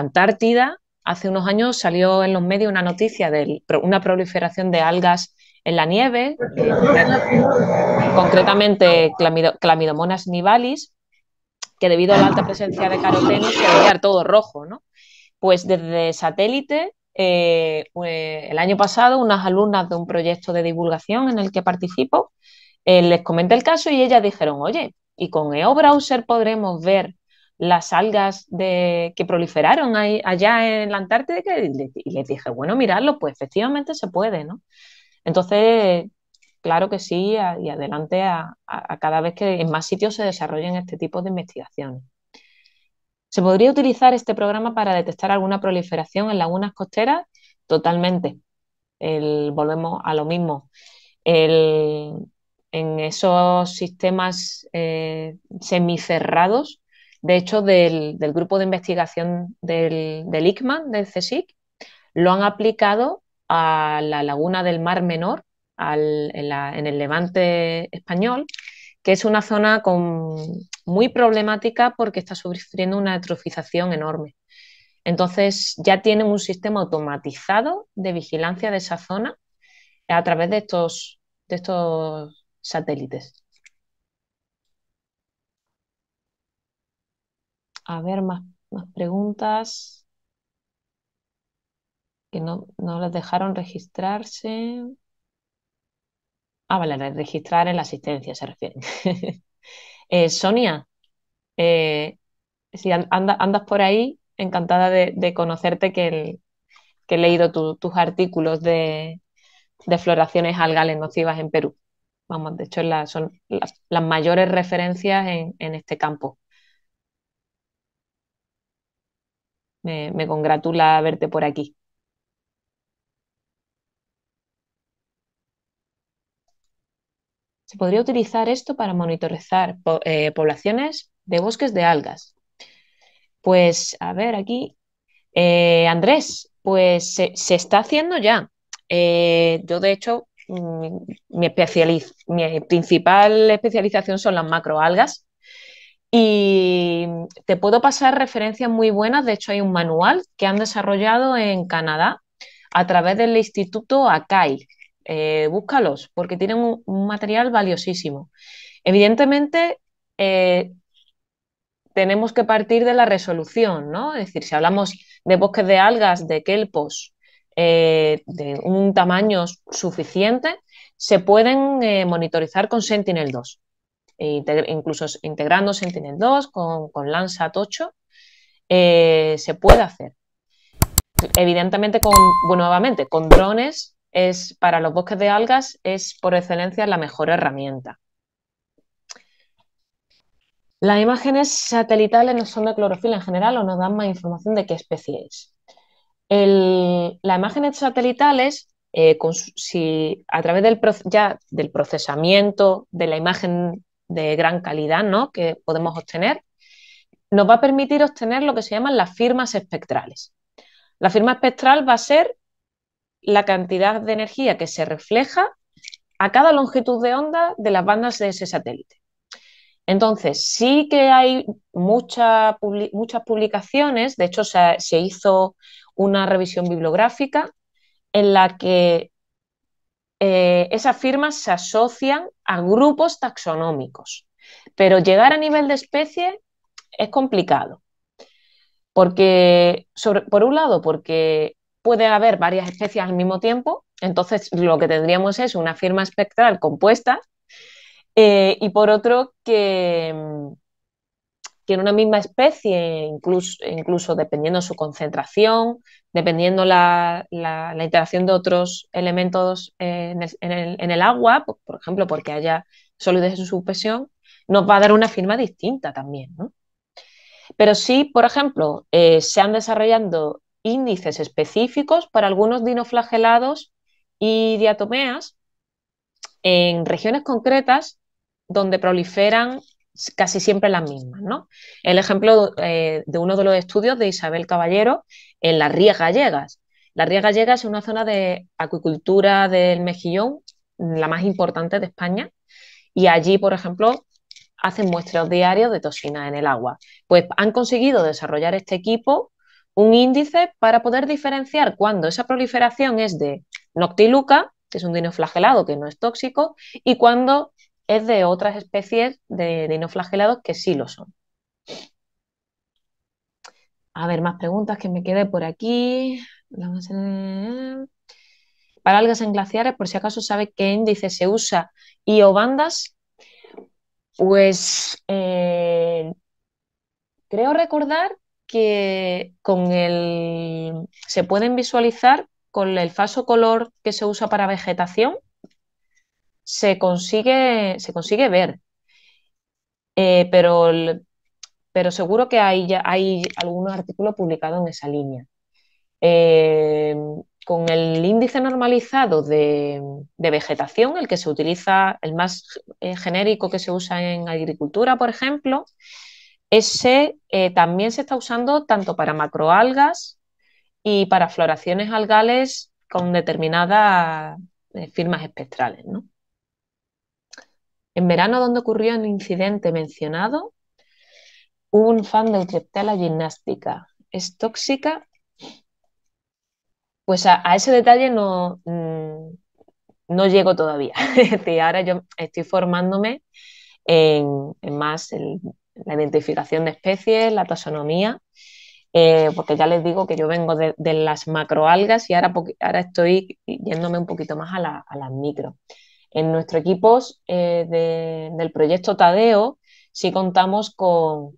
Antártida hace unos años salió en los medios una noticia de una proliferación de algas en la nieve, concretamente clamidomonas nivalis, que debido a la alta presencia de carotenos se veía todo rojo, ¿no? Pues desde satélite, eh, el año pasado, unas alumnas de un proyecto de divulgación en el que participo, eh, les comenté el caso y ellas dijeron, oye, ¿y con EO Browser podremos ver las algas que proliferaron allá en la Antártida y les, dije, bueno, miradlo, pues efectivamente se puede, ¿no? Entonces, claro que sí, y adelante a, cada vez que en más sitios se desarrollen este tipo de investigaciones. ¿Se podría utilizar este programa para detectar alguna proliferación en lagunas costeras? Totalmente. volvemos a lo mismo. en esos sistemas eh, semicerrados, de hecho, del, grupo de investigación del, del ICMAN, del CSIC, lo han aplicado a la laguna del Mar Menor, en, el levante español, que es una zona muy problemática porque está sufriendo una atrofización enorme. Entonces ya tienen un sistema automatizado de vigilancia de esa zona a través de estos satélites. A ver, más, más preguntas que no, no las dejaron registrarse. Ah, vale, registrar en la asistencia se refiere eh, Sonia, eh, si andas por ahí, encantada de, conocerte, que, he leído tus artículos de, floraciones algales nocivas en Perú. Vamos, de hecho, son las, mayores referencias en este campo. me, congratula verte por aquí. Se podría utilizar esto para monitorizar eh, poblaciones de bosques de algas. Pues, a ver, aquí, eh, Andrés, pues se, está haciendo ya. Eh, yo, de hecho, mm, mi principal especialización son las macroalgas, y te puedo pasar referencias muy buenas, de hecho hay un manual que han desarrollado en Canadá a través del Instituto ACAI. Eh, búscalos porque tienen un, material valiosísimo. Evidentemente, eh, tenemos que partir de la resolución, ¿no? Es decir, si hablamos de bosques de algas, de kelpos, eh, de un tamaño suficiente, se pueden monitorizar con Sentinel-2 incluso integrando Sentinel-2 con, con Landsat 8, eh, se puede hacer. Evidentemente, con, nuevamente, con drones es, para los bosques de algas es por excelencia la mejor herramienta. Las imágenes satelitales no son de clorofila en general o nos dan más información de qué especie es. El, las imágenes satelitales, eh, si a través del, ya del procesamiento de la imagen de gran calidad ¿no? que podemos obtener, nos va a permitir obtener lo que se llaman las firmas espectrales. La firma espectral va a ser la cantidad de energía que se refleja a cada longitud de onda de las bandas de ese satélite. Entonces, sí que hay muchas publicaciones, de hecho se hizo una revisión bibliográfica en la que eh, esas firmas se asocian a grupos taxonómicos, pero llegar a nivel de especie es complicado. Porque, por un lado, porque puede haber varias especies al mismo tiempo, entonces lo que tendríamos es una firma espectral compuesta, eh, y por otro que, en una misma especie, incluso, incluso dependiendo su concentración, dependiendo la, la, interacción de otros elementos eh, en el, agua, por, ejemplo, porque haya solidez en su nos va a dar una firma distinta también. Pero sí, por ejemplo, eh, se han desarrollado índices específicos para algunos dinoflagelados y diatomeas en regiones concretas donde proliferan casi siempre las mismas. ¿no? El ejemplo eh, de uno de los estudios de Isabel Caballero en las Rías Gallegas. Las Rías Gallegas es una zona de acuicultura del mejillón, la más importante de España, y allí, por ejemplo, hacen muestras diarias de toxina en el agua. Pues han conseguido desarrollar este equipo un índice para poder diferenciar cuando esa proliferación es de Noctiluca, que es un dinoflagelado que no es tóxico, y cuando es de otras especies de dinoflagelados que sí lo son. A ver, más preguntas que me quede por aquí. Para algas en glaciares, por si acaso sabe qué índice se usa y o bandas, pues eh, creo recordar que con el se pueden visualizar con el falso color que se usa para vegetación se consigue, se consigue ver. Eh, pero, pero seguro que hay, algunos hay publicados en esa línea. Eh, con el índice normalizado de, vegetación, el que se utiliza, el más eh, genérico que se usa en agricultura, por ejemplo, ese también se está usando tanto para macroalgas y para floraciones algales con determinadas firmas espectrales. ¿no? En verano, donde ocurrió el incidente mencionado, un fan del la Gimnástica. ¿Es tóxica? Pues a, ese detalle no, mm, no llego todavía. Ahora yo estoy formándome en, más la identificación de especies, la taxonomía, eh, porque ya les digo que yo vengo de, las macroalgas y ahora, ahora estoy yéndome un poquito más a, a las micro. En nuestro equipo eh, del proyecto Tadeo sí contamos con,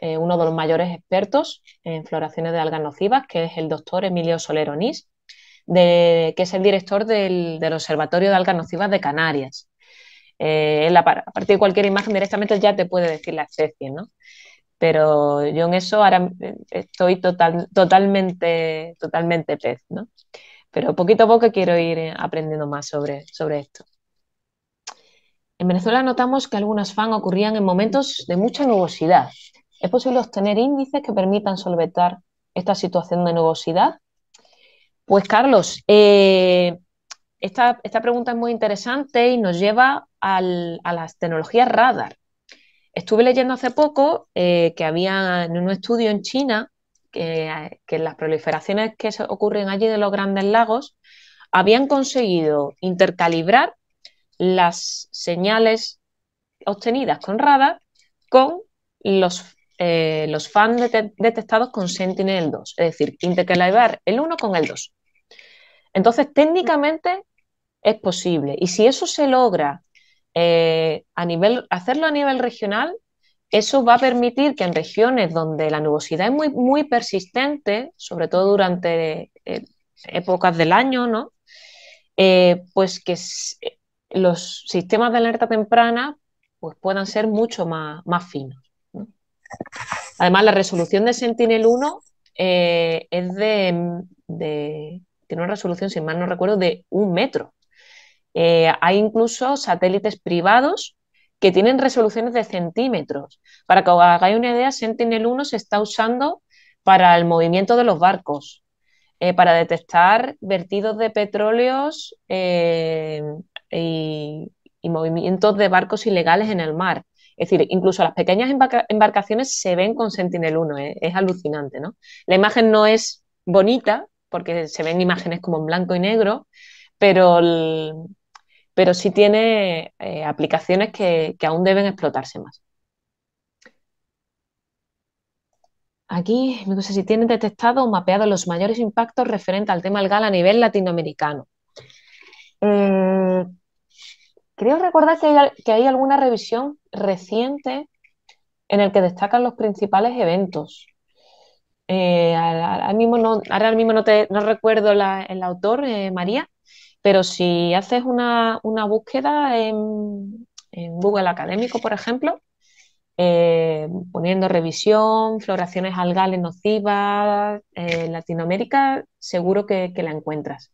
eh, uno de los mayores expertos en floraciones de algas nocivas, que es el doctor Emilio Soleronis de, que es el director del, Observatorio de Algas Nocivas de Canarias. Eh, a partir de cualquier imagen directamente ya te puede decir la especie, ¿no? Pero yo en eso ahora estoy totalmente, totalmente pez, ¿no? pero poquito a poco quiero ir eh, aprendiendo más sobre, sobre esto. En Venezuela notamos que algunas FAN ocurrían en momentos de mucha nubosidad. ¿Es posible obtener índices que permitan solventar esta situación de nubosidad? Pues Carlos, eh, esta, pregunta es muy interesante y nos lleva a las tecnologías radar. Estuve leyendo hace poco eh, que había en un estudio en China que, las proliferaciones que ocurren allí de los grandes lagos habían conseguido intercalibrar las señales obtenidas con radar con los, eh, los fans detectados con Sentinel-2, es decir, intercalibrar el 1 con el 2. Entonces, técnicamente es posible. Y si eso se logra eh, a nivel, hacerlo a nivel regional, eso va a permitir que en regiones donde la nubosidad es muy, persistente, sobre todo durante eh, épocas del año, ¿no? Eh, pues que eh, los sistemas de alerta temprana pues puedan ser mucho más, finos. Además, la resolución de Sentinel-1 es de, tiene una resolución, si mal no recuerdo, de un metro. hay incluso satélites privados que tienen resoluciones de centímetros. Para que os hagáis una idea, Sentinel-1 se está usando para el movimiento de los barcos, eh, para detectar vertidos de petróleos eh, y, movimientos de barcos ilegales en el mar. Es decir, incluso las pequeñas embarcaciones se ven con Sentinel-1, eh, es alucinante, La imagen no es bonita, porque se ven imágenes como en blanco y negro, pero el, pero sí tiene eh, aplicaciones que, aún deben explotarse más. Aquí no sé si tienen detectado o mapeado los mayores impactos referentes al tema del GAL a nivel latinoamericano. Eh, creo recordar que hay, alguna revisión reciente en el que destacan los principales eventos. Eh, ahora mismo no, mismo no, recuerdo el autor, María, pero si haces una, búsqueda en, Google Académico, por ejemplo, eh, poniendo revisión, floraciones algales nocivas, eh, en Latinoamérica, seguro que, la encuentras.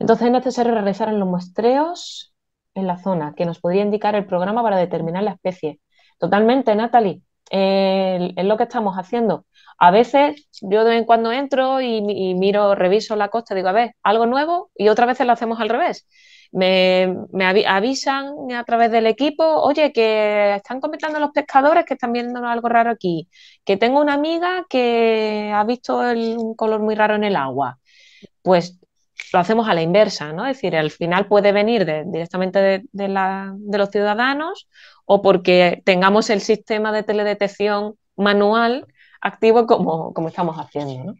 Entonces es necesario realizar los muestreos en la zona que nos podría indicar el programa para determinar la especie. Totalmente, Natalie. Eh, es lo que estamos haciendo. A veces yo de vez en cuando entro y, miro, reviso la costa, digo, a ver, algo nuevo y otras veces lo hacemos al revés. Me, avisan a través del equipo, oye, que están comentando los pescadores que están viendo algo raro aquí, que tengo una amiga que ha visto un color muy raro en el agua. Pues lo hacemos a la inversa, ¿no? Es decir, al final puede venir directamente de los ciudadanos o porque tengamos el sistema de teledetección manual activo como, estamos haciendo.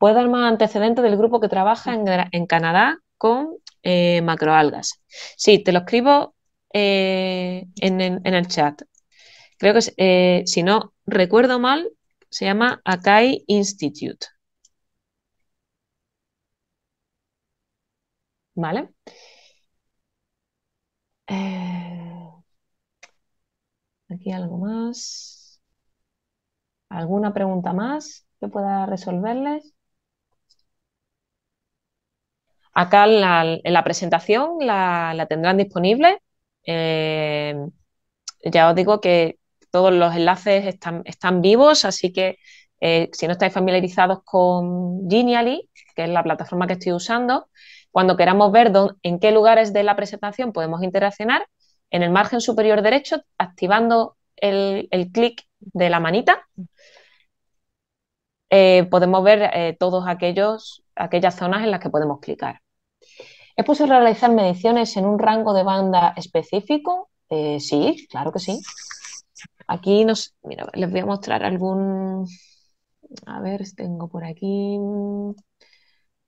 ¿no? dar más antecedentes del grupo que trabaja en, Canadá con eh, macroalgas. Sí, te lo escribo eh, en, el chat. Creo que, eh, si no recuerdo mal, se llama Akai Institute. ¿Vale? aquí algo más. ¿Alguna pregunta más que pueda resolverles? Acá en la presentación la, tendrán disponible. Eh, ya os digo que todos los enlaces están, están vivos, así que eh, si no estáis familiarizados con Genially, que es la plataforma que estoy usando, cuando queramos ver en qué lugares de la presentación podemos interaccionar, en el margen superior derecho, activando el, el clic de la manita, eh, podemos ver eh, todos aquellos, aquellas zonas en las que podemos clicar. ¿Es posible realizar mediciones en un rango de banda específico? Eh, sí, claro que sí. Aquí nos, mira, les voy a mostrar algún, a ver, tengo por aquí,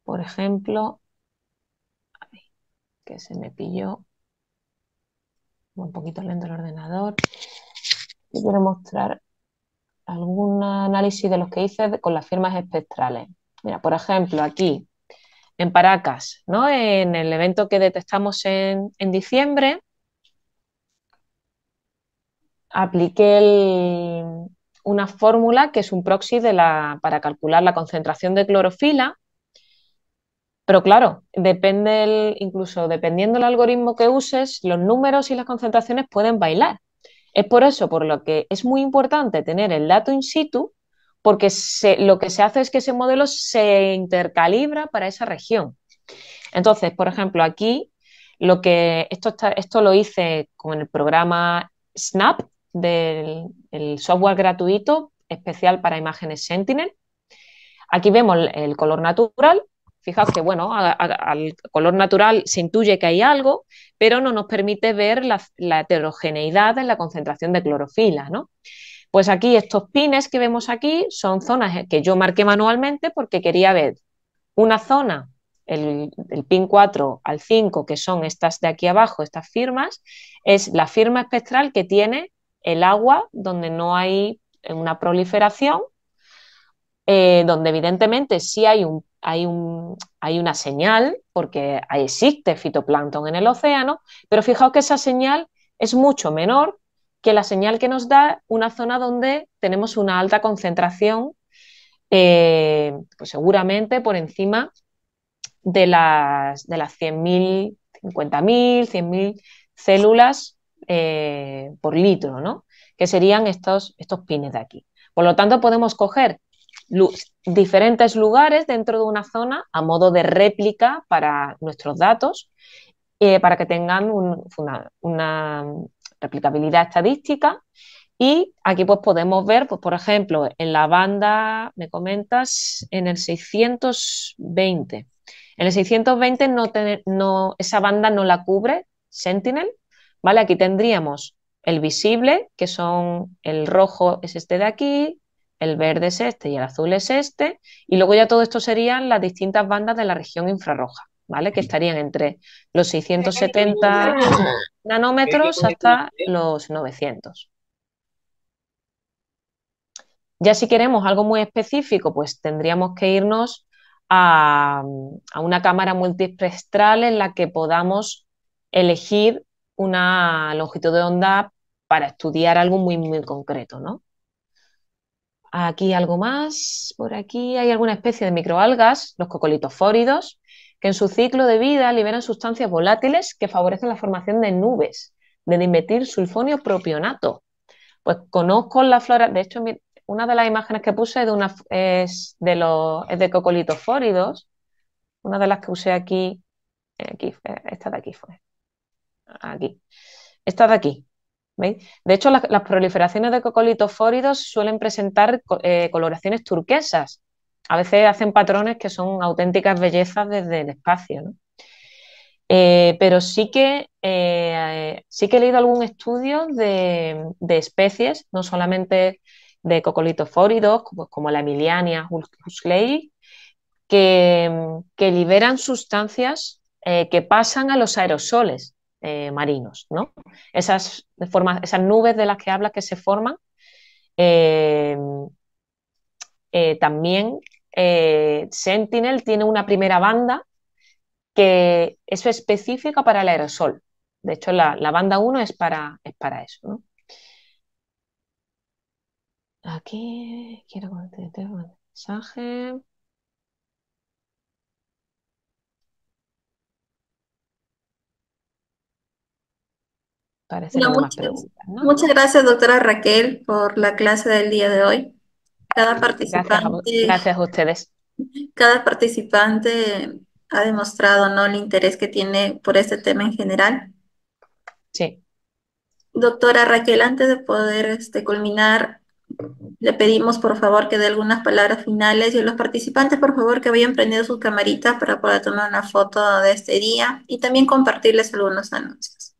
por ejemplo, que se me pilló un poquito lento el ordenador quiero mostrar algún análisis de los que hice con las firmas espectrales. Mira, por ejemplo, aquí en Paracas, en el evento que detectamos en, diciembre, apliqué una fórmula que es un proxy para calcular la concentración de clorofila, pero claro, depende incluso dependiendo del algoritmo que uses, los números y las concentraciones pueden bailar. Es por eso, por lo que es muy importante tener el dato in situ, porque lo que se hace es que ese modelo se intercalibra para esa región. Entonces, por ejemplo, aquí lo que esto, esto lo hice con el programa Snap del el software gratuito especial para imágenes Sentinel. Aquí vemos el color natural Fijaos que, bueno, al color natural se intuye que hay algo, pero no nos permite ver la, heterogeneidad en la concentración de clorofila, ¿no? Pues aquí estos pines que vemos aquí son zonas que yo marqué manualmente porque quería ver una zona, el, pin 4 al 5, que son estas de aquí abajo, estas firmas, es la firma espectral que tiene el agua donde no hay una proliferación, eh, donde evidentemente sí hay un hay, un, hay una señal, porque existe fitoplancton en el océano, pero fijaos que esa señal es mucho menor que la señal que nos da una zona donde tenemos una alta concentración, eh, pues seguramente por encima de las, de las 100.000, 50.000, 100.000 células eh, por litro, ¿no? que serían estos, estos pines de aquí. Por lo tanto, podemos coger diferentes lugares dentro de una zona a modo de réplica para nuestros datos, eh, para que tengan una, replicabilidad estadística. Y aquí pues podemos ver, pues, por ejemplo, en la banda, me comentas, en el 620. En el 620 no, no esa banda no la cubre Sentinel, ¿vale? Aquí tendríamos el visible, que son el rojo es este de aquí, el verde es este y el azul es este, y luego ya todo esto serían las distintas bandas de la región infrarroja, ¿vale? Que estarían entre los 670 nanómetros hasta los 900. Ya si queremos algo muy específico, pues tendríamos que irnos a, una cámara multiespectral en la que podamos elegir una longitud de onda para estudiar algo muy, muy concreto, ¿no? Aquí algo más. Por aquí hay alguna especie de microalgas, los fóridos, que en su ciclo de vida liberan sustancias volátiles que favorecen la formación de nubes de dimetil sulfonio propionato. Pues conozco la flora, de hecho, una de las imágenes que puse es de, una, es de, los, una de las que usé aquí, eh, aquí, eh, esta de aquí fue, aquí, esta de aquí, de hecho, las, proliferaciones de cocolitofóridos suelen presentar eh, coloraciones turquesas. A veces hacen patrones que son auténticas bellezas desde el espacio. Eh, pero sí que, eh, sí que he leído algún estudio de, especies, no solamente de cocolitofóridos, como, como la Emiliania que liberan sustancias que pasan a los aerosoles marinos, ¿no? Esas, esas nubes de las que habla que se forman también Sentinel tiene una primera banda que es específica para el aerosol. De hecho, la, banda 1 es para, para eso. Aquí quiero un mensaje. muchas, gracias, doctora Raquel, por la clase del día de hoy. Cada participante. Gracias a, ustedes. Cada participante ha demostrado ¿no? el interés que tiene por este tema en general. Sí. Doctora Raquel, antes de poder este, culminar, le pedimos por favor que dé algunas palabras finales y a los participantes por favor que vayan prendiendo sus camaritas para poder tomar una foto de este día y también compartirles algunos anuncios.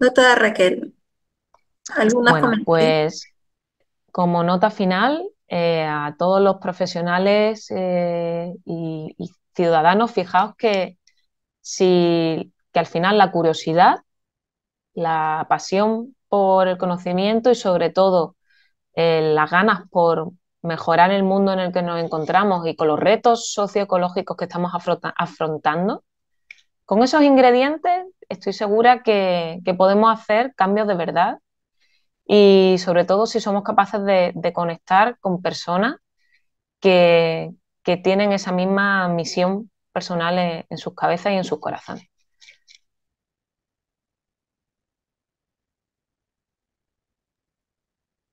Nota Raquel. ¿Alguna bueno, pues como nota final, eh, a todos los profesionales eh, y, ciudadanos, fijaos que, si, que al final la curiosidad, la pasión por el conocimiento y sobre todo eh, las ganas por mejorar el mundo en el que nos encontramos y con los retos socioecológicos que estamos afrontando, con esos ingredientes estoy segura que, podemos hacer cambios de verdad y sobre todo si somos capaces de, conectar con personas que, tienen esa misma misión personal en, en sus cabezas y en sus corazones.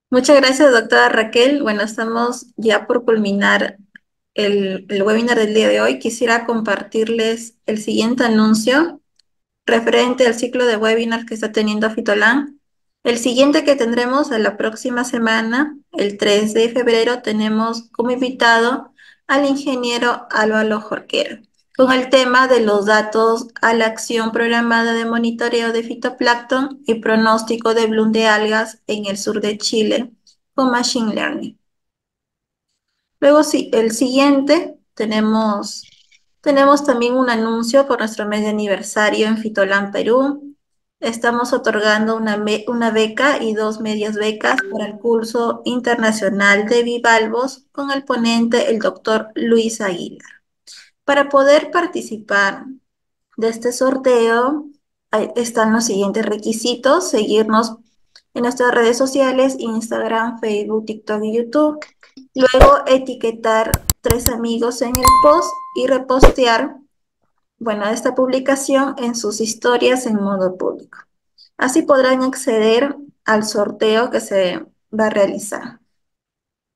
Muchas gracias, doctora Raquel. Bueno, estamos ya por culminar el, webinar del día de hoy, quisiera compartirles el siguiente anuncio referente al ciclo de webinars que está teniendo Fitolan. El siguiente que tendremos en la próxima semana, el 3 de febrero, tenemos como invitado al ingeniero Álvaro Jorquera con el tema de los datos a la acción programada de monitoreo de fitoplancton y pronóstico de bloom de algas en el sur de Chile con Machine Learning. Luego, el siguiente tenemos, tenemos también un anuncio por nuestro mes de aniversario en Fitolán, Perú. Estamos otorgando una, una beca y dos medias becas para el curso internacional de bivalvos con el ponente, el doctor Luis Aguilar. Para poder participar de este sorteo, están los siguientes requisitos, seguirnos en nuestras redes sociales, Instagram, Facebook, TikTok y YouTube. Luego etiquetar tres amigos en el post y repostear, bueno, esta publicación en sus historias en modo público. Así podrán acceder al sorteo que se va a realizar.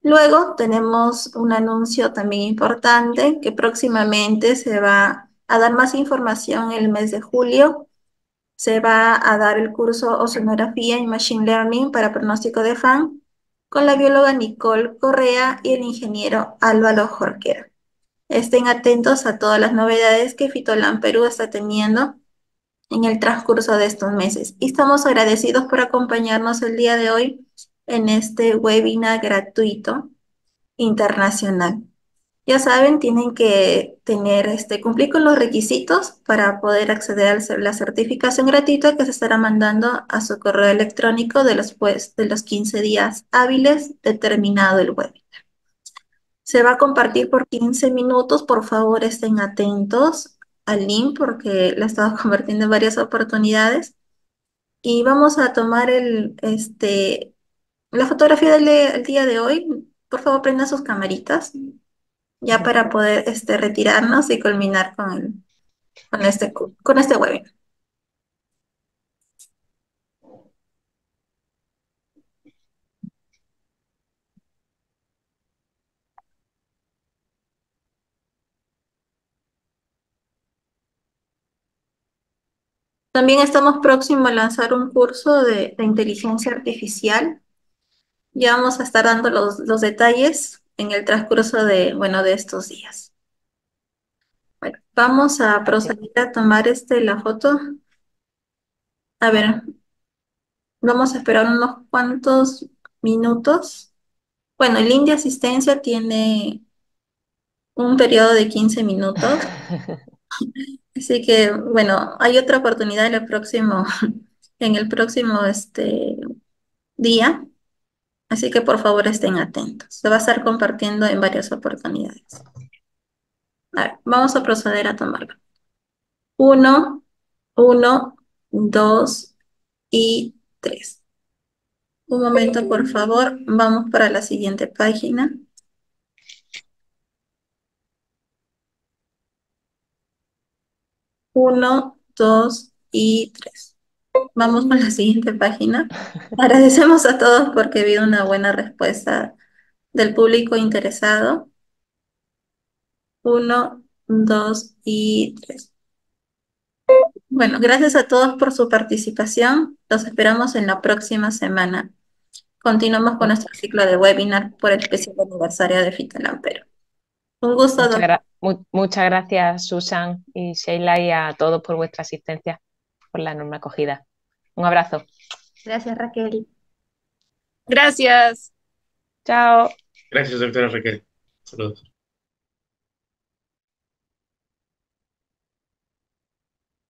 Luego tenemos un anuncio también importante que próximamente se va a dar más información el mes de julio se va a dar el curso Oceanografía y Machine Learning para pronóstico de FAN con la bióloga Nicole Correa y el ingeniero Álvaro Jorquera. Estén atentos a todas las novedades que Fitolan Perú está teniendo en el transcurso de estos meses. Y estamos agradecidos por acompañarnos el día de hoy en este webinar gratuito internacional ya saben, tienen que tener, este, cumplir con los requisitos para poder acceder a la certificación gratuita que se estará mandando a su correo electrónico de los, pues, de los 15 días hábiles determinado el webinar. Se va a compartir por 15 minutos, por favor estén atentos al link porque la he estado convirtiendo en varias oportunidades. Y vamos a tomar el, este, la fotografía del día de hoy. Por favor, prendan sus camaritas ya para poder este, retirarnos y culminar con, este, con este webinar. También estamos próximos a lanzar un curso de, inteligencia artificial. Ya vamos a estar dando los detalles en el transcurso de, bueno, de estos días. Bueno, vamos a proseguir a tomar este, la foto. A ver, vamos a esperar unos cuantos minutos. Bueno, el link de asistencia tiene un periodo de 15 minutos. Así que, bueno, hay otra oportunidad en el próximo, en el próximo este, día Así que por favor estén atentos. Se va a estar compartiendo en varias oportunidades. vamos a proceder a tomarlo. Uno, uno, dos y tres. Un momento, por favor. Vamos para la siguiente página. Uno, dos y tres. Vamos con la siguiente página. Agradecemos a todos porque ha habido una buena respuesta del público interesado. Uno, dos y tres. Bueno, gracias a todos por su participación. Los esperamos en la próxima semana. Continuamos con nuestro ciclo de webinar por el especial aniversario de pero Un gusto. Muchas, muchas gracias, Susan y Sheila, y a todos por vuestra asistencia, por la enorme acogida. Un abrazo. Gracias, Raquel. Gracias. Chao. Gracias, doctora Raquel. Saludos.